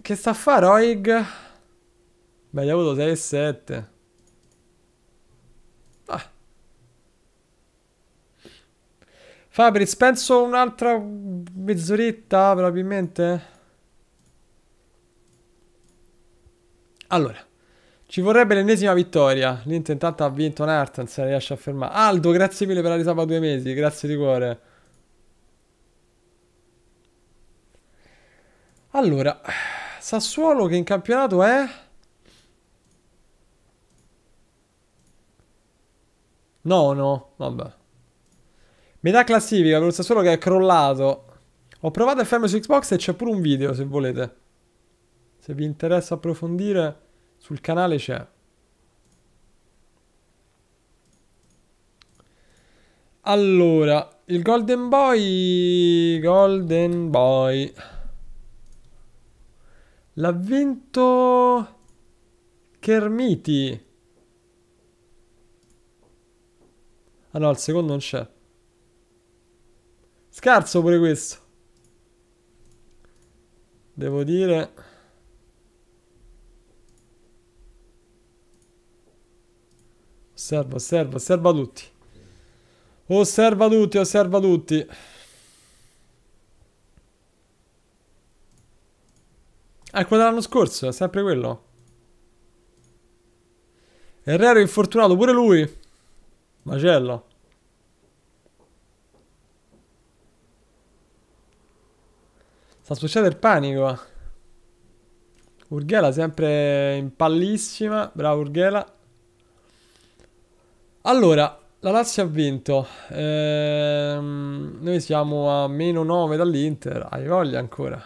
che sta a fare Oig? Beh, gli ha avuto 6 e 7. Fabriz, penso un'altra mezz'oretta probabilmente. Allora, ci vorrebbe l'ennesima vittoria. L'Inter intanto ha vinto un'art, non se la riesce a fermare. Aldo, grazie mille per la risapa due mesi, grazie di cuore. Allora, Sassuolo che in campionato è... No, no, vabbè. Metà classifica per un Sassuolo che è crollato. Ho provato FM su Xbox e c'è pure un video se volete. Se vi interessa approfondire, sul canale c'è. Allora, il Golden Boy... Golden Boy... L'ha vinto... Kermiti. Ah no, il secondo non c'è. Scarso pure questo. Devo dire... Osserva, osserva, osserva tutti. Osserva tutti, osserva tutti. Ah, è quello dell'anno scorso, è sempre quello. Herrero infortunato, pure lui. Macello. Sta succedendo il panico. Urghela sempre in pallissima. Bravo Urghela. Allora, la Lazio ha vinto. Ehm, noi siamo a meno 9 dall'Inter. Hai voglia ancora?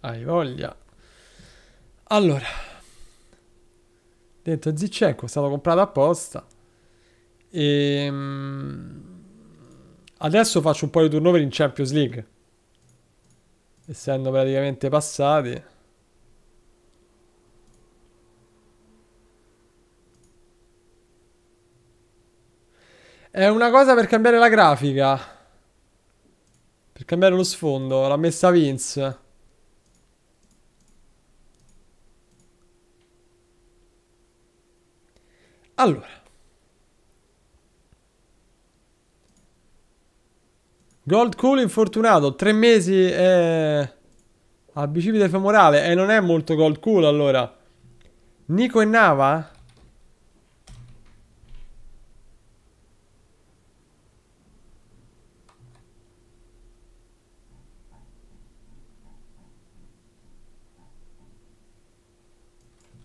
Hai voglia. Allora. Dentro Zichenko è stato comprato apposta. Ehm... Adesso faccio un po' di turnover in Champions League. Essendo praticamente passati. È una cosa per cambiare la grafica. Per cambiare lo sfondo. L'ha messa Vince. Allora. Gold Cool infortunato, tre mesi e... Ha bicipite femorale e non è molto Gold Cool allora. Nico e Nava?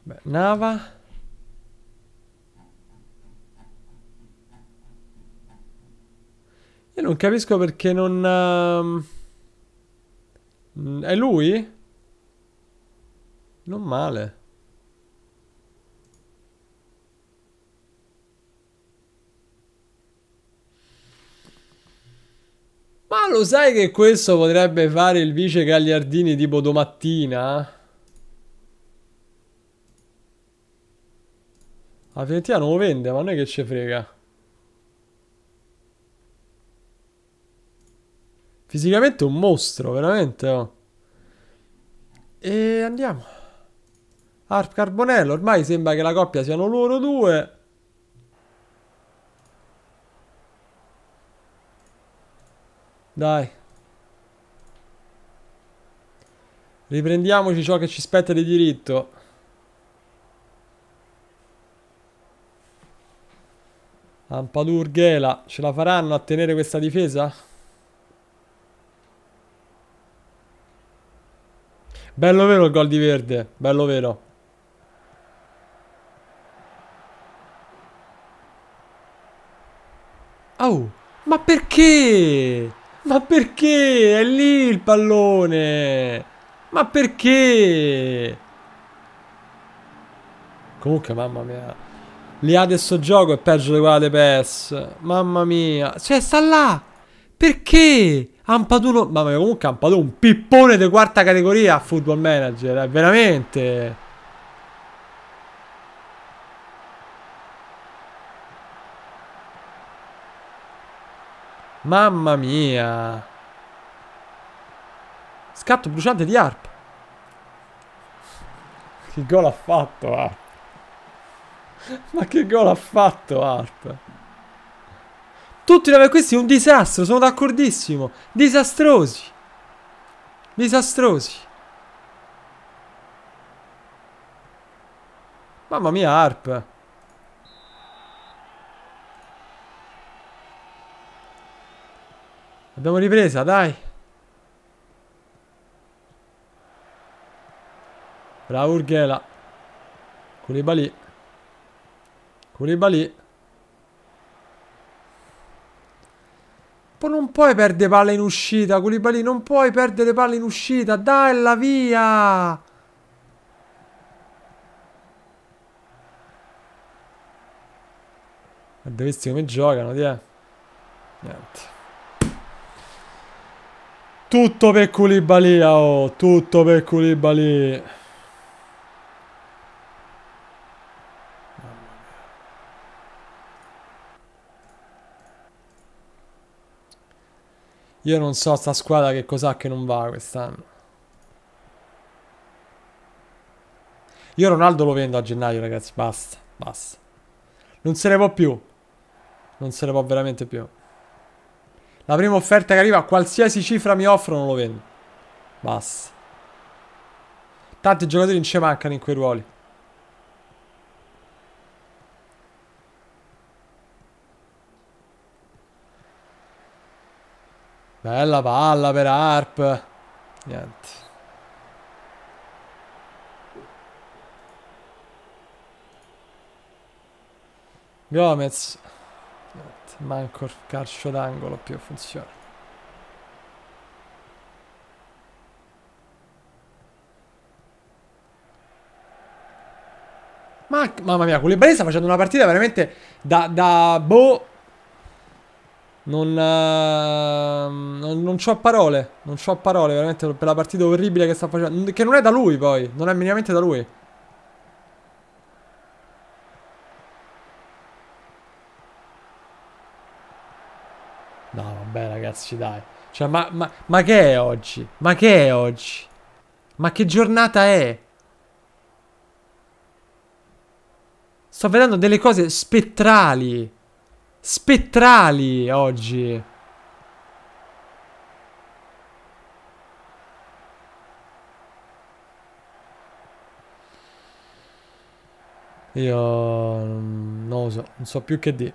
Beh, Nava... non capisco perché non... Uh, è lui? Non male. Ma lo sai che questo potrebbe fare il vice Gagliardini tipo domattina? La Fiorentina non lo vende, ma noi che ci frega. Fisicamente un mostro, veramente. Oh. E andiamo. Arp Carbonello, ormai sembra che la coppia siano loro due. Dai. Riprendiamoci ciò che ci spetta di diritto. Ampadurghela, ce la faranno a tenere questa difesa? Bello vero il gol di Verde, bello vero. Oh, ma perché? Ma perché? È lì il pallone! Ma perché? Comunque, mamma mia. L'IA del suo gioco è peggio di quella di PES. Mamma mia. Cioè, sta là! Perché? Ampaduno, ma comunque Ampaduno, un pippone di quarta categoria a Football Manager, eh, veramente. Mamma mia. Scatto bruciante di Harp. Che gol ha fatto Arp? (laughs) Ma che gol ha fatto Harp? Tutti da questi un disastro, sono d'accordissimo. Disastrosi. Disastrosi. Mamma mia, Arp. Abbiamo ripresa, dai. Bravo Urghela. Culibali. lì. Non puoi perdere palle in uscita, Culibali. Non puoi perdere palle in uscita. Dai, la via. Avete visto come giocano, ti è. Eh? Niente. Tutto per Culibali, oh. Tutto per Culibali. Io non so sta squadra che cos'ha che non va quest'anno. Io Ronaldo lo vendo a gennaio, ragazzi. Basta, basta. Non se ne può più. Non se ne può veramente più. La prima offerta che arriva, qualsiasi cifra mi offrono, lo vendo. Basta. Tanti giocatori non ci mancano in quei ruoli. Bella palla per Arp. Niente. Gomez. Niente. Manco il calcio d'angolo più funziona. Ma, mamma mia, Koulibaly sta facendo una partita veramente da, da boh non, uh, non, non ho parole, non ho parole veramente per la partita orribile che sta facendo. Che non è da lui poi, non è minimamente da lui. No, vabbè ragazzi, dai. Cioè, ma, ma, ma che è oggi? Ma che è oggi? Ma che giornata è? Sto vedendo delle cose spettrali spettrali oggi. Io non lo so, non so più che dire.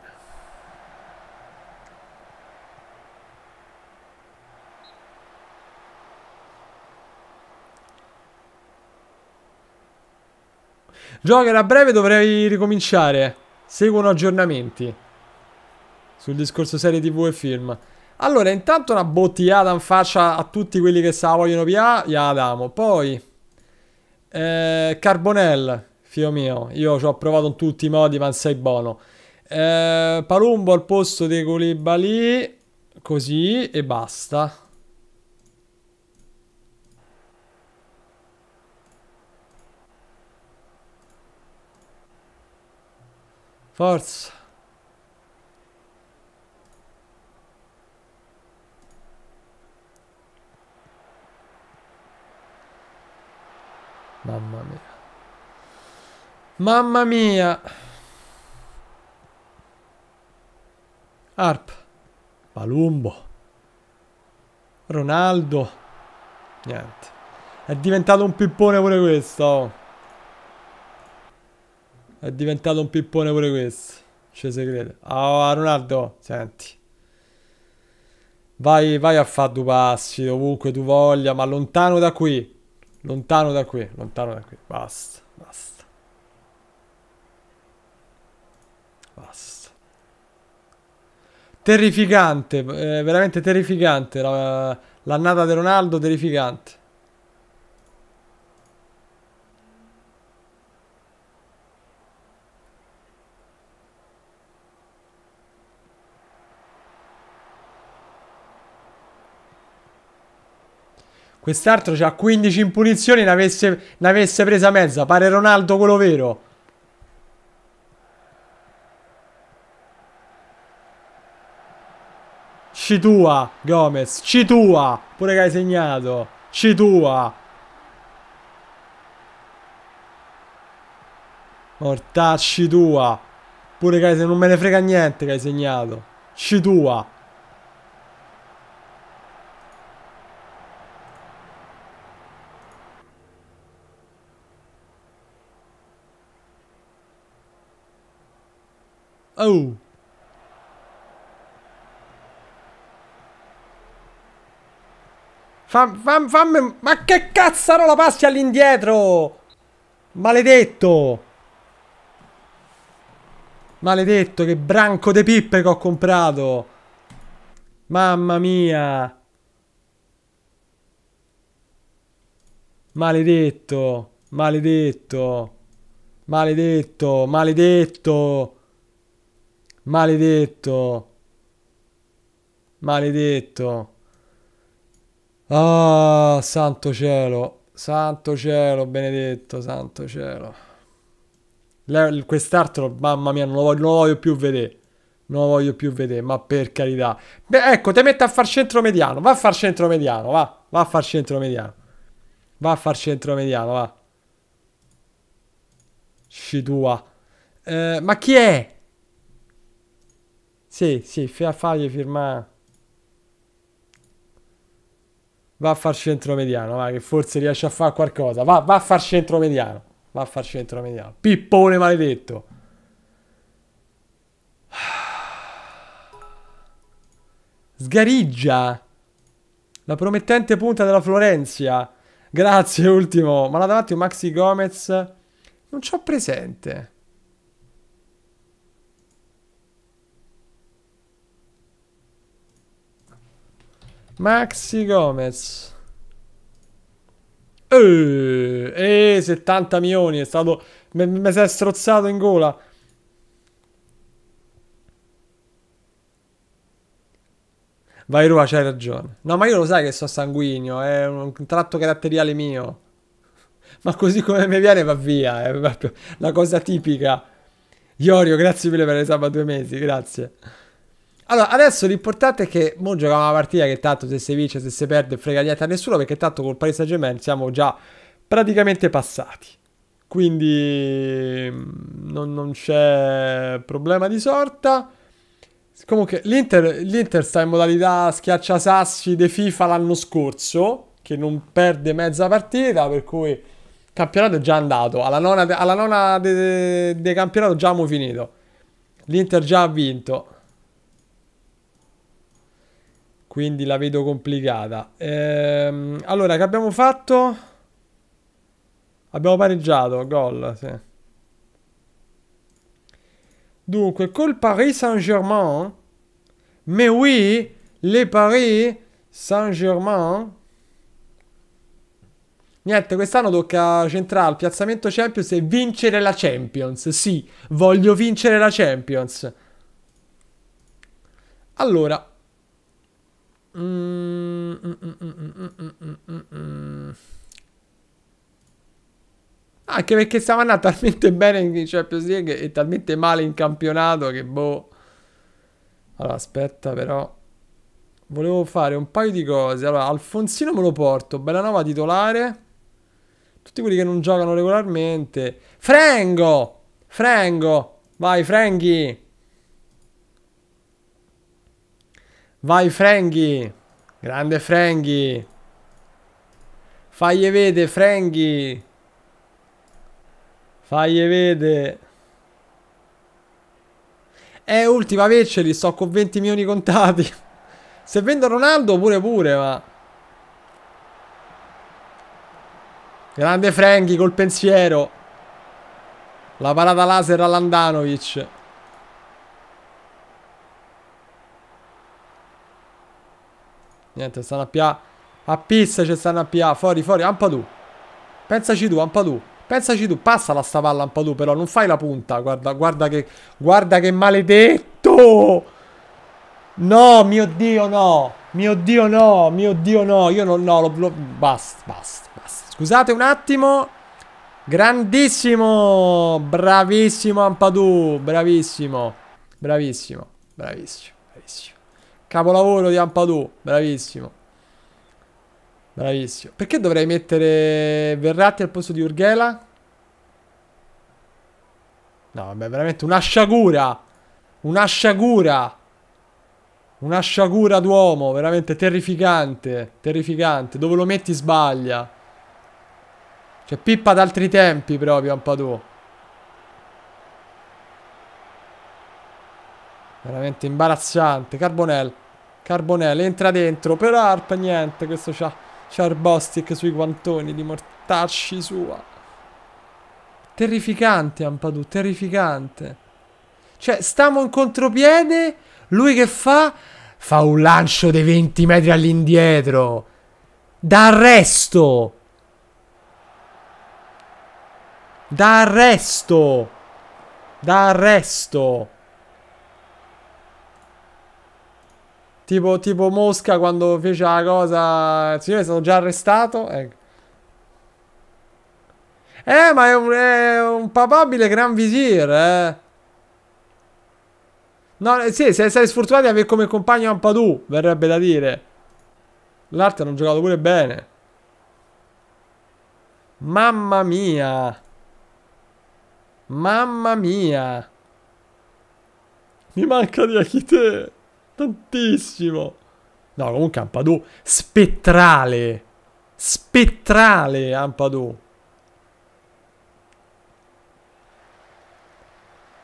Joker a breve dovrei ricominciare. Seguono aggiornamenti sul discorso serie tv e film. Allora, intanto una bottigliata in faccia a tutti quelli che se la vogliono via, gliela damo. Poi, eh, Carbonell, figlio mio, io ci ho provato in tutti i modi, ma sei buono. Eh, Palumbo al posto di Colibali, così e basta. Forza. Mamma mia. Mamma mia. Arp. Palumbo. Ronaldo. Niente. È diventato un pippone pure questo. È diventato un pippone pure questo. C'è segreto. Oh, Ronaldo, senti. Vai, vai a fare due passi dovunque tu voglia, ma lontano da qui. Lontano da qui, lontano da qui. Basta, basta. Basta. Terrificante, eh, veramente terrificante. l'annata la, di Ronaldo, terrificante. Quest'altro c'ha 15 impunizioni, ne avesse, ne avesse presa mezza. Pare Ronaldo quello vero. Citua, Gomez. Citua, pure che hai segnato. Citua. Mortacci tua. Pure che non me ne frega niente che hai segnato. Citua. Oh! Fam, fam, fammi... Ma che cazzo la passi all'indietro? Maledetto! Maledetto, che branco de pippe che ho comprato! Mamma mia! Maledetto, maledetto, maledetto, maledetto, Maledetto. Maledetto. Ah, santo cielo. Santo cielo, benedetto, santo cielo. Quest'altro, mamma mia, non lo, voglio, non lo voglio più vedere. Non lo voglio più vedere, ma per carità. Beh, ecco, ti metto a far centro mediano. Va a far centro mediano, va. Va a far centro mediano. Va a far centro mediano, va. Sci tua. Eh, ma chi è? Sì, sì, fai a fargli firmare. Va a far centromediano, va, che forse riesce a fare qualcosa. Va, va a far centromediano. Va a far centromediano. Pippone maledetto. Sgariggia. La promettente punta della Florenzia. Grazie, ultimo. Ma là davanti Maxi Gomez. Non c'ho presente. Maxi Gomez. Eh, 70 eh, milioni, è stato... Mi si è strozzato in gola. Vai Rua, c'hai ragione. No, ma io lo sai che sono sanguigno, è un tratto caratteriale mio. Ma così come mi viene va via, è proprio la cosa tipica. Iorio, grazie mille per le sabato due mesi, grazie. Allora, adesso l'importante è che mo giochiamo una partita che tanto se si vince, se si perde, frega niente a nessuno, perché tanto col Paris Saint-Germain siamo già praticamente passati. Quindi mm, non, non c'è problema di sorta. Comunque, l'Inter, l'Inter sta in modalità schiacciasassi de FIFA l'anno scorso, che non perde mezza partita, per cui il campionato è già andato. Alla nona, alla nona de campionato già abbiamo finito. L'Inter già ha vinto quindi la vedo complicata. Ehm, allora, che abbiamo fatto? Abbiamo pareggiato, gol, sì. Dunque, col Paris Saint-Germain, mais oui, le Paris Saint-Germain. Niente, quest'anno tocca centrare il piazzamento Champions e vincere la Champions. Sì, voglio vincere la Champions. Allora, anche perché stiamo andando talmente bene in Champions League e talmente male in campionato che boh. Allora, aspetta però. Volevo fare un paio di cose. Allora, Alfonsino me lo porto. Bellanova titolare. Tutti quelli che non giocano regolarmente. Frengo! Frengo! Vai, Frenghi! Vai Frenghi. Grande Frenghi. Fagli vede Frenghi. Fagli vede. Eh, ultima vecceli, sto con 20 milioni contati. (laughs) Se vendo Ronaldo pure pure, ma... Grande Frenghi col pensiero. La parata laser a Landanovic. Niente, stanno a PA. A pista ci stanno a PA. Fuori, fuori. Ampadu. Pensaci tu, Ampadu. Pensaci tu. Passa la stavalla, Ampadu, però. Non fai la punta. Guarda, guarda che... Guarda che maledetto! No, mio Dio, no. Mio Dio, no. Mio Dio, no. Io non... No, lo... lo basta, basta, basta. Scusate un attimo. Grandissimo. Bravissimo, Ampadu. Bravissimo. Bravissimo. Bravissimo. Capolavoro di Ampadou, bravissimo. Bravissimo. Perché dovrei mettere Verratti al posto di Urghela? No, vabbè, veramente una sciagura. Una sciagura. Una sciagura d'uomo, veramente terrificante. Terrificante. Dove lo metti sbaglia. Cioè, pippa d'altri tempi proprio Ampadou. Veramente imbarazzante. Carbonell. Carbonelli entra dentro per Arp, niente, questo c'ha, c'ha Arbostic sui guantoni di mortacci sua. Terrificante Ampadu, terrificante. Cioè, stiamo in contropiede, lui che fa? Fa un lancio dei 20 metri all'indietro. D'arresto D'arresto D'arresto Tipo, tipo Mosca quando fece la cosa. Il signore è stato già arrestato. Ecco. Eh, ma è un, è un papabile gran visir, eh. No, eh, sì, se sei sfortunato di avere come compagno Ampadù, verrebbe da dire. L'arte hanno giocato pure bene. Mamma mia. Mamma mia. Mi manca di Achite tantissimo. No, comunque Ampadu spettrale, spettrale Ampadu.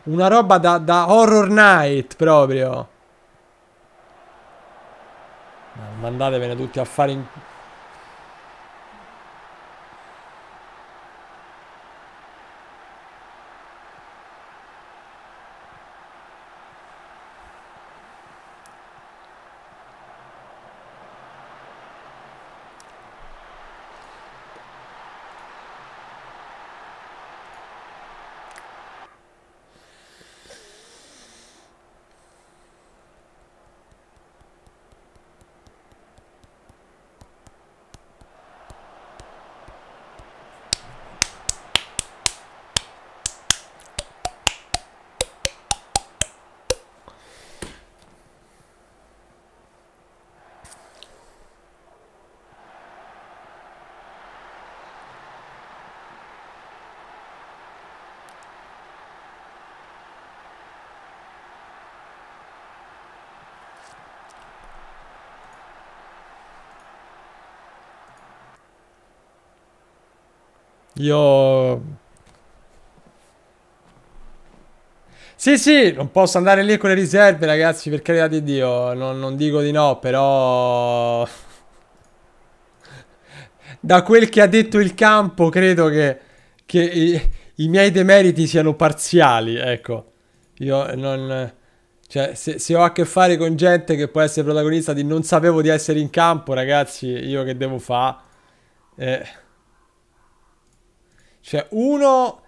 Una roba da, da, Horror Night proprio. Mandatevene tutti a fare in voglio... Sì, sì, non posso andare lì con le riserve, ragazzi, per carità di Dio. Non, non dico di no, però... da quel che ha detto il campo, credo che, che i, i, miei demeriti siano parziali, ecco. Io non... Cioè, se, se, ho a che fare con gente che può essere protagonista di non sapevo di essere in campo, ragazzi, io che devo fare? Eh... Cioè, uno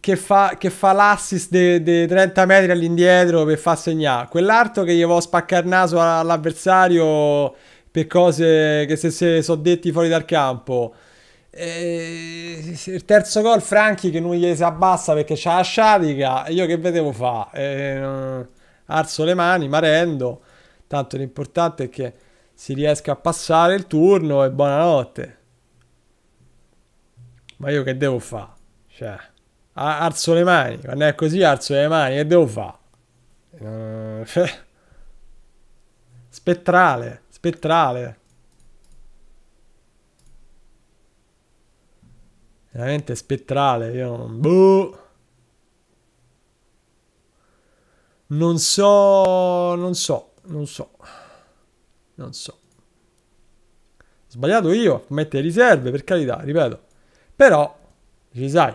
che fa, che fa l'assist dei 30 metri all'indietro per far segnare, quell'altro che gli vuole spaccare il naso all'avversario per cose che se, se sono detti fuori dal campo. E eh, il terzo gol, Franchi che non gli si abbassa perché c'ha la sciatica. io che vedevo fa? Eh, alzo le mani, marendo. Tanto l'importante è che si riesca a passare il turno e buonanotte ma io che devo fare? Cioè, alzo le mani, quando è così alzo le mani, che devo fare? Eh, (laughs) cioè, spettrale, spettrale. Veramente spettrale, io non... Boh. Non so, non so, non so, non so. Sbagliato io, mette riserve, per carità, ripeto. Però, ci sai,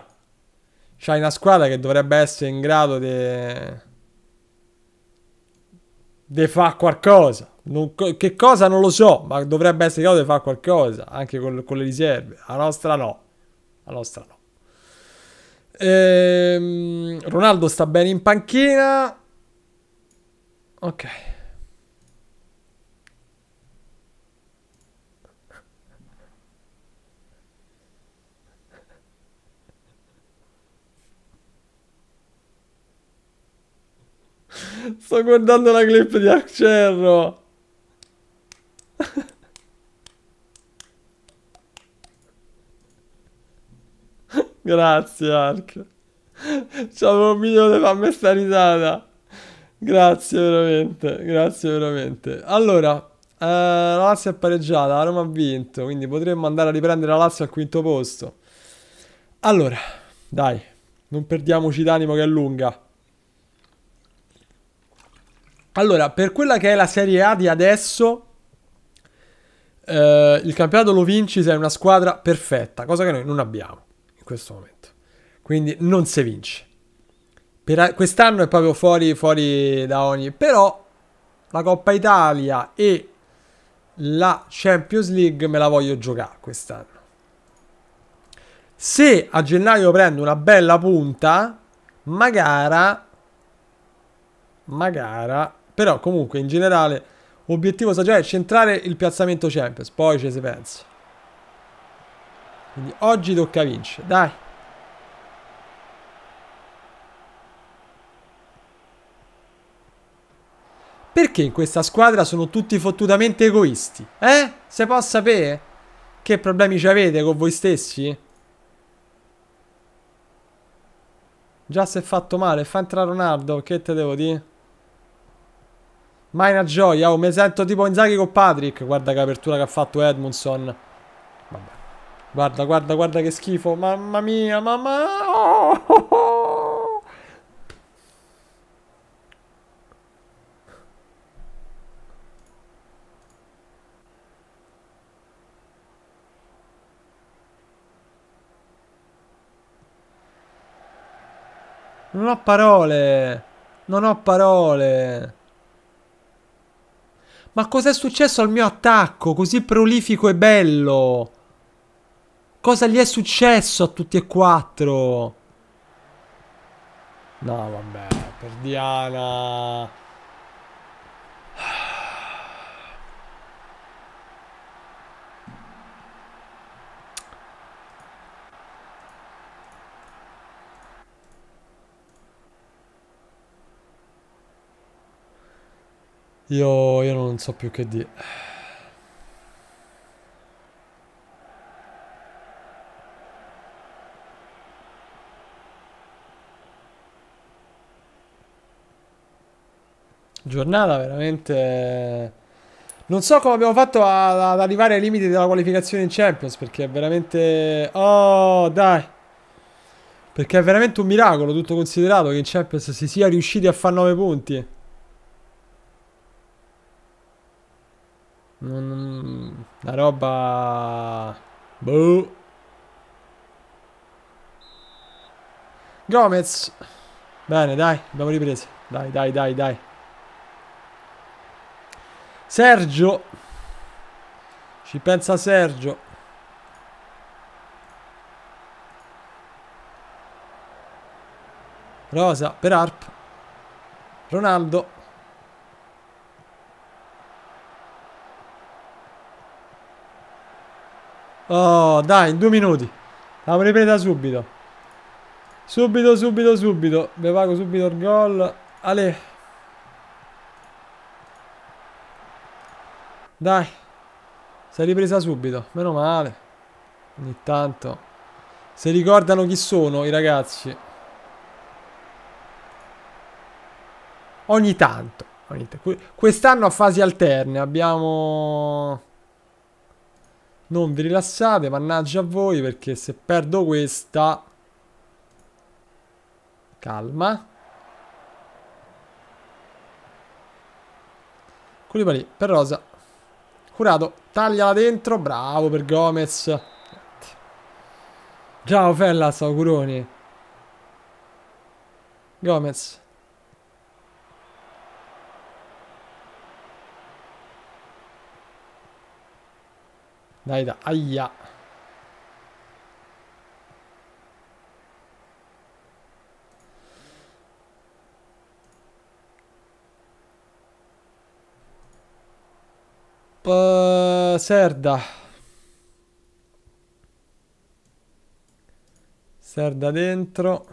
c'hai una squadra che dovrebbe essere in grado di... De fa qualcosa. Non, che cosa non lo so, ma dovrebbe essere in grado di fare qualcosa, anche con, con le riserve. La nostra no. La nostra no. Ehm, Ronaldo sta bene in panchina. Ok. Sto guardando la clip di Arcerro. Grazie Ark. C'avevo un milione fa me sta risata. Grazie veramente, grazie veramente. Allora, eh, la Lazio è pareggiata, la Roma ha vinto, quindi potremmo andare a riprendere la Lazio al quinto posto. Allora, dai, non perdiamoci d'animo che è lunga. Allora, per quella che è la Serie A di adesso, eh, il campionato lo vinci se hai una squadra perfetta, cosa che noi non abbiamo in questo momento. Quindi non si vince. Per, quest'anno è proprio fuori, fuori da ogni... Però la Coppa Italia e la Champions League me la voglio giocare quest'anno. Se a gennaio prendo una bella punta, magari, magari però comunque in generale obiettivo stagione è centrare il piazzamento Champions, poi ci si pensa. Quindi oggi tocca vincere, dai. Perché in questa squadra sono tutti fottutamente egoisti? Eh? Se può sapere? Che problemi ci avete con voi stessi? Già si è fatto male, fa entrare Ronaldo, che te devo dire? Mai una gioia, oh, mi sento tipo Inzaghi con Patrick. Guarda che apertura che ha fatto Edmondson. Vabbè. Guarda, guarda, guarda che schifo. Mamma mia, mamma. Oh, oh, oh. Non ho parole. Non ho parole. Ma cos'è successo al mio attacco così prolifico e bello? Cosa gli è successo a tutti e quattro? No, vabbè, per Diana... Io, io non so più che dire. Giornata veramente... Non so come abbiamo fatto a, ad arrivare ai limiti della qualificazione in Champions perché è veramente... Oh, dai! Perché è veramente un miracolo tutto considerato che in Champions si sia riusciti a fare 9 punti. Non, la roba... Boh. Gomez. Bene, dai, abbiamo ripreso. Dai, dai, dai, dai. Sergio. Ci pensa Sergio. Rosa per Arp. Ronaldo. Oh, dai, in due minuti. La ripresa subito. Subito, subito, subito. Vi pago subito il gol. Ale. Dai. Si è ripresa subito. Meno male. Ogni tanto. Se ricordano chi sono i ragazzi. Ogni tanto. Quest'anno a fasi alterne abbiamo... Non vi rilassate, mannaggia a voi, perché se perdo questa... Calma. Culipari per Rosa. Curato, tagliala dentro, bravo per Gomez. Ciao Fellas, auguroni. Gomez. Dai, dai, aia. P Serda. Serda dentro.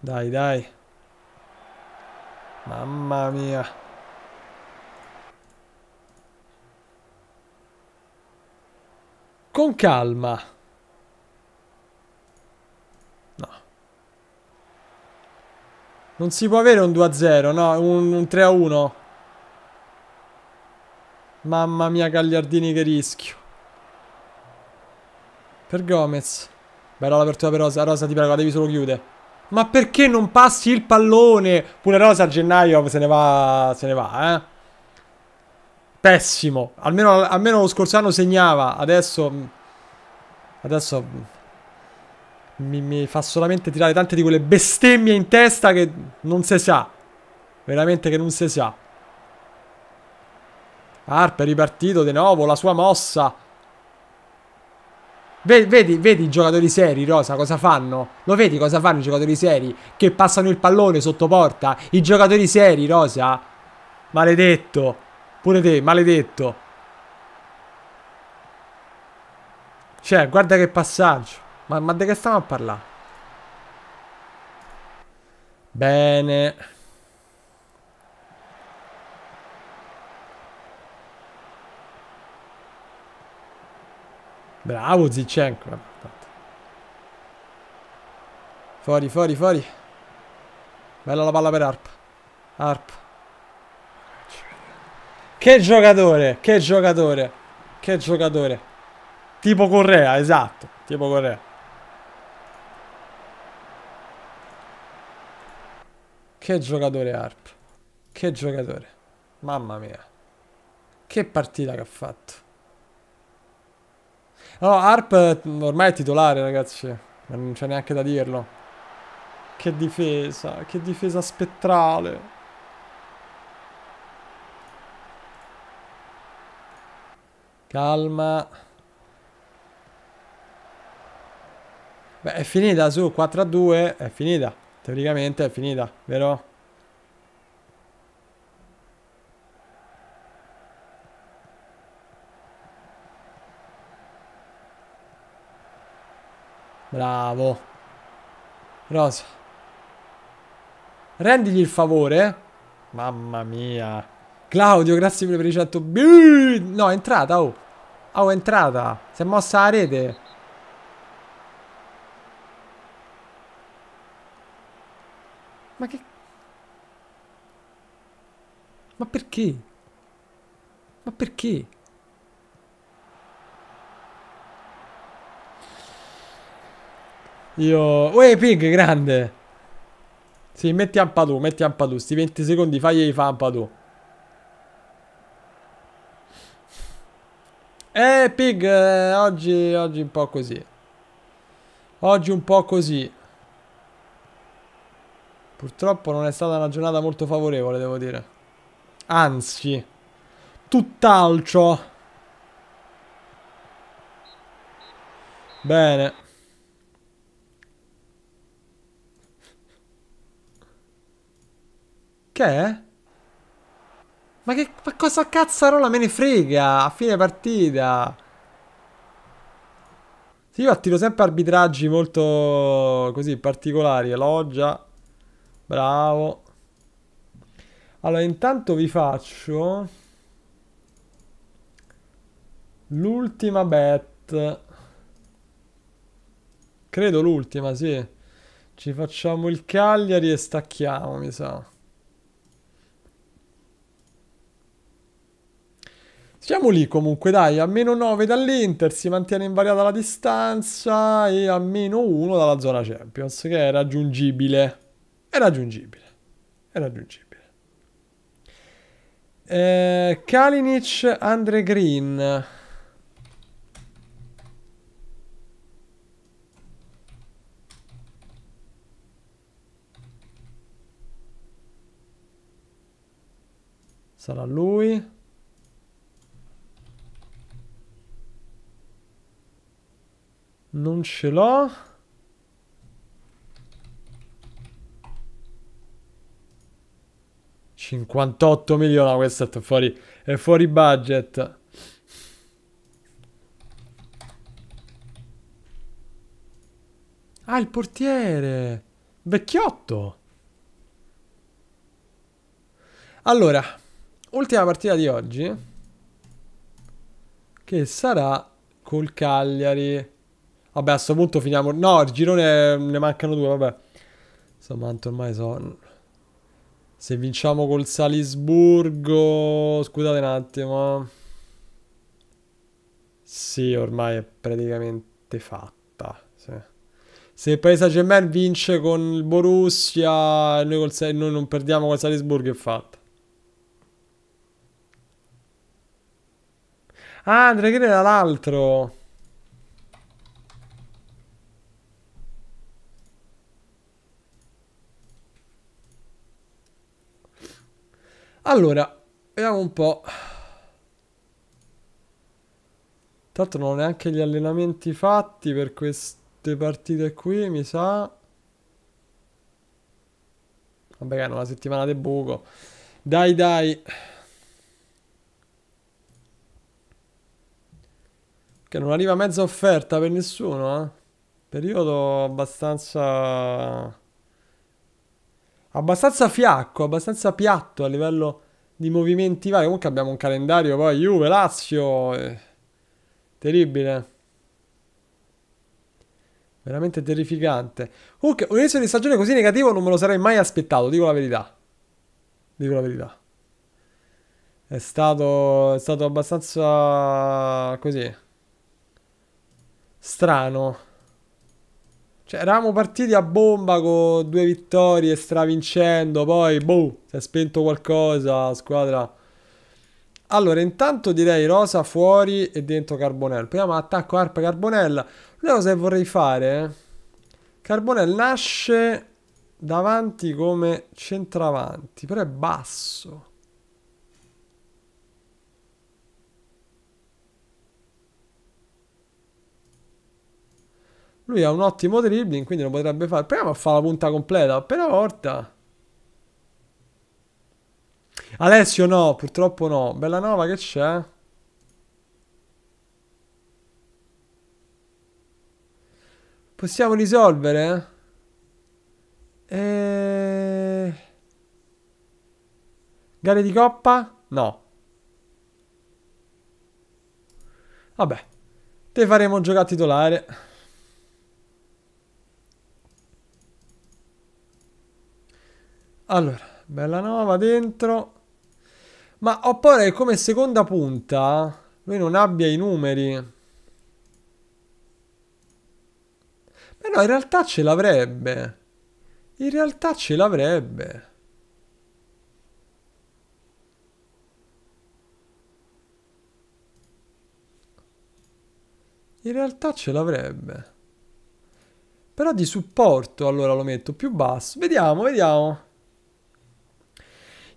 Dai, dai. Mamma mia. Con calma. No. Non si può avere un 2-0, no, un, un 3-1. Mamma mia Gagliardini che rischio. Per Gomez. Bella l'apertura per Rosa. Rosa ti prego, la devi solo chiudere. Ma perché non passi il pallone? Pure Rosa a gennaio se ne va, se ne va, eh pessimo. Almeno, almeno lo scorso anno segnava, adesso... Adesso... Mi, mi fa solamente tirare tante di quelle bestemmie in testa che non si sa. Veramente che non si sa. Arp è ripartito di nuovo, la sua mossa. Vedi, vedi, vedi, i giocatori seri, Rosa, cosa fanno? Lo vedi cosa fanno i giocatori seri? Che passano il pallone sotto porta? I giocatori seri, Rosa? Maledetto. Pure te, maledetto. Cioè, guarda che passaggio. Ma, ma di che stiamo a parlare? Bene. Bravo Zicenko. Fuori, fuori, fuori. Bella la palla per Arp. Arp. Che giocatore, che giocatore, che giocatore. Tipo Correa, esatto, tipo Correa. Che giocatore Arp, Che giocatore. Mamma mia. Che partita che ha fatto. No, Arp mm, ormai è titolare, ragazzi. non c'è neanche da dirlo. Che difesa, che difesa spettrale. Calma. Beh, è finita su 4 a 2. È finita. Teoricamente è finita, vero? Bravo. Rosa. Rendigli il favore. Mamma mia. Claudio, grazie per i 100 No, è entrata, oh. Oh, è entrata. Si è mossa la rete. Ma che... Ma perché? Ma perché? Io... Uè, Pig, grande! Sì, metti tu, metti tu. Sti 20 secondi fagli fa Ampadu. Eh, Pig, eh, oggi, oggi un po' così. Oggi un po' così. Purtroppo non è stata una giornata molto favorevole, devo dire. Anzi, tutt'altro. Bene. Che è? Ma che ma cosa cazzarola me ne frega a fine partita? Sì, io attiro sempre arbitraggi molto così particolari. Elogia. Bravo. Allora, intanto vi faccio l'ultima bet. Credo l'ultima, sì. Ci facciamo il Cagliari e stacchiamo, mi sa. Siamo lì comunque, dai, a meno 9 dall'Inter, si mantiene invariata la distanza e a meno 1 dalla zona Champions, che è raggiungibile. È raggiungibile. È raggiungibile. Eh, Kalinic, Andre Green. Sarà lui. Non ce l'ho. «58 milioni, no, questo è fuori, è fuori budget». Ah, il portiere! Vecchiotto! Allora, ultima partita di oggi. Che sarà col Cagliari. Vabbè, a questo punto finiamo... No, il girone ne mancano due, vabbè. Insomma, tanto ormai so... Se vinciamo col Salisburgo... Scusate un attimo. Eh. Sì, ormai è praticamente fatta. Sì. Se il Paris Saint-Germain vince con il Borussia e noi, noi, non perdiamo col Salisburgo è fatta. Ah, Andrea Green l'altro. Allora, vediamo un po'. Tanto non ho neanche gli allenamenti fatti per queste partite qui, mi sa. Vabbè, hanno una settimana di buco. Dai, dai. Che non arriva mezza offerta per nessuno, eh. Periodo abbastanza abbastanza fiacco, abbastanza piatto a livello di movimenti vari. Comunque abbiamo un calendario poi Juve, Lazio, eh, terribile. Veramente terrificante. Comunque, un inizio di stagione così negativo non me lo sarei mai aspettato, dico la verità. Dico la verità. È stato, è stato abbastanza così strano. Cioè, eravamo partiti a bomba con due vittorie, stravincendo, poi, boh, si è spento qualcosa, squadra... Allora, intanto direi rosa fuori e dentro Carbonell. Proviamo ad attacco Arpa Carbonell. Una cosa che vorrei fare... Eh. Carbonell nasce davanti come centravanti, però è basso. Lui ha un ottimo dribbling, quindi lo potrebbe fare. Proviamo a fare la punta completa, però volta. Alessio no, purtroppo no. Bella Bellanova che c'è? Possiamo risolvere? E... Eh, gare di coppa? No. Vabbè. Te faremo giocare titolare. Allora, bella Bellanova dentro. Ma ho paura che come seconda punta lui non abbia i numeri. Beh no, in realtà ce l'avrebbe. In realtà ce l'avrebbe. In realtà ce l'avrebbe. Però di supporto allora lo metto più basso. Vediamo, vediamo.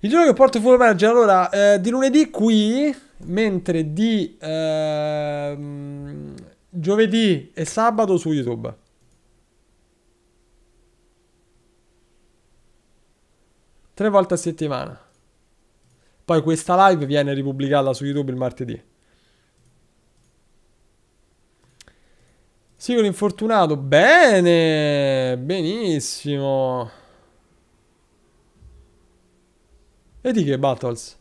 Il giorno che porto portfolio manager, allora, eh, di lunedì qui, mentre di eh, giovedì e sabato su YouTube. Tre volte a settimana. Poi questa live viene ripubblicata su YouTube il martedì. Sicuro infortunato, bene, benissimo. E di che battles?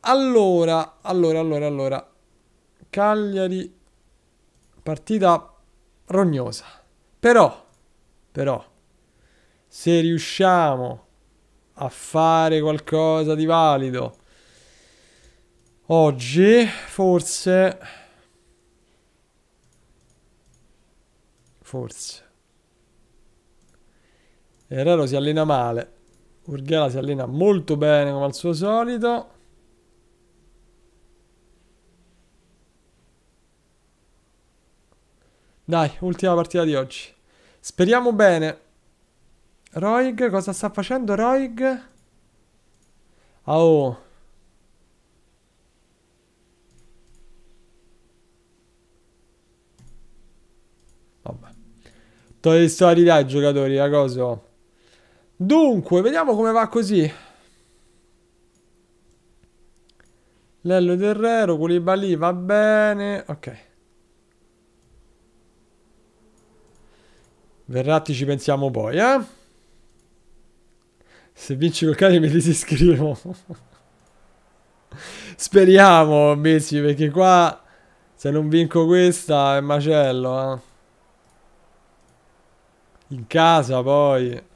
Allora, allora, allora, allora. Cagliari. Partita rognosa. Però, però, se riusciamo a fare qualcosa di valido oggi, forse... Forse. Errero si allena male. Urghiala si allena molto bene come al suo solito. Dai, ultima partita di oggi. Speriamo bene. Roig, cosa sta facendo Roig? Oh. Vabbè. Togli storia ai giocatori, la cosa. Dunque, vediamo come va così. Lello del Rero, Koulibaly va bene. Ok. Verratti ci pensiamo poi, eh? Se vinci col cane mi disiscrivo. (laughs) Speriamo, amici, perché qua se non vinco questa è macello, eh? In casa poi.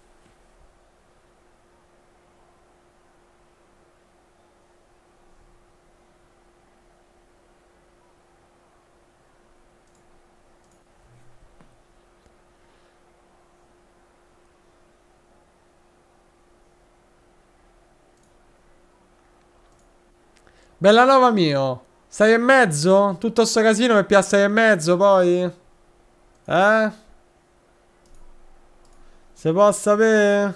Bella Bellanova mio. Sei e mezzo? Tutto sto casino per più 6 e mezzo poi? Eh? Se può sapere?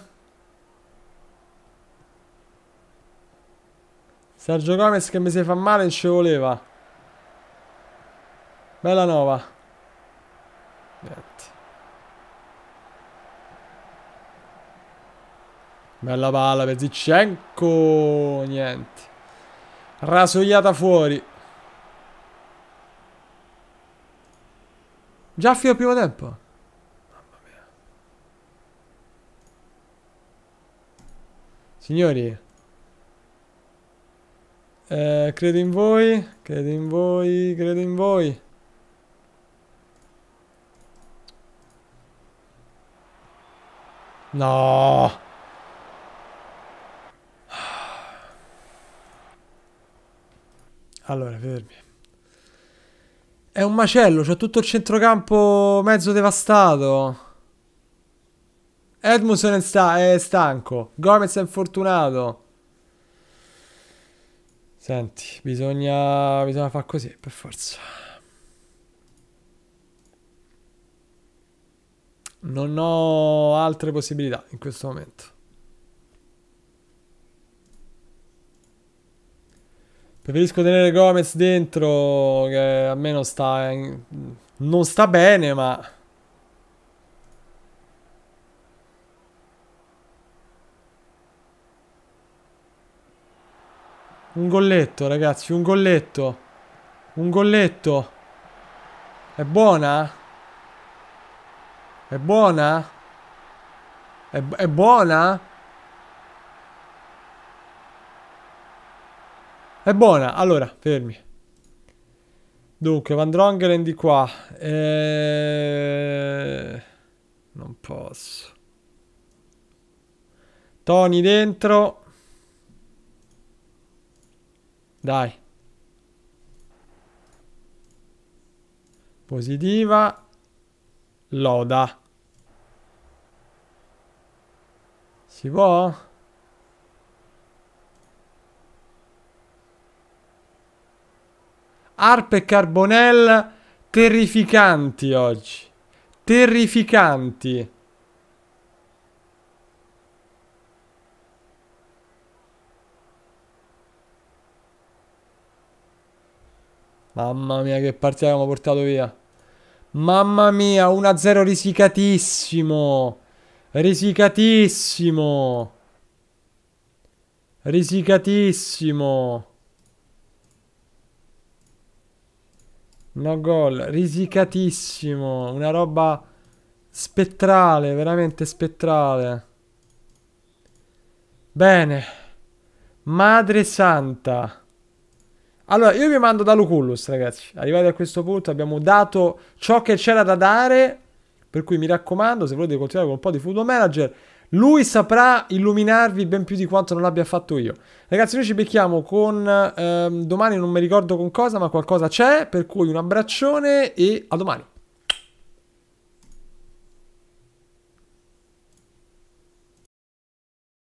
Sergio Gomez che mi si fa male non ci voleva. Bella nova. Niente. Bella palla per Zichenko. Niente. Rasoiata fuori. Già fino al primo tempo. Mamma mia. Signori. Eh, credo in voi, credo in voi, credo in voi. No. Allora, fermi. È un macello, c'è tutto il centrocampo mezzo devastato. Edmundson è, sta è stanco. Gomez è infortunato. Senti, bisogna, bisogna far così, per forza. Non ho altre possibilità in questo momento. Preferisco tenere Gomez dentro, che almeno me non sta, eh, non sta bene, ma... Un golletto, ragazzi, un golletto. Un golletto. È buona? È buona? È, è buona? È buona. Allora, fermi. Dunque, Van Drongelen di qua. E... Eh, non posso. Tony dentro. Dai. Positiva. Loda. Si può? Arpe e Carbonell terrificanti oggi. Terrificanti. Mamma mia che partita abbiamo portato via. Mamma mia, 1-0 risicatissimo. Risicatissimo. Risicatissimo. No gol, risicatissimo, una roba spettrale, veramente spettrale. Bene. Madre santa. Allora, io vi mando da Lucullus, ragazzi. Arrivati a questo punto abbiamo dato ciò che c'era da dare. Per cui mi raccomando, se volete continuare con un po' di football manager, lui saprà illuminarvi ben più di quanto non l'abbia fatto io. Ragazzi, noi ci becchiamo con ehm, domani, non mi ricordo con cosa, ma qualcosa c'è. Per cui un abbraccione e a domani.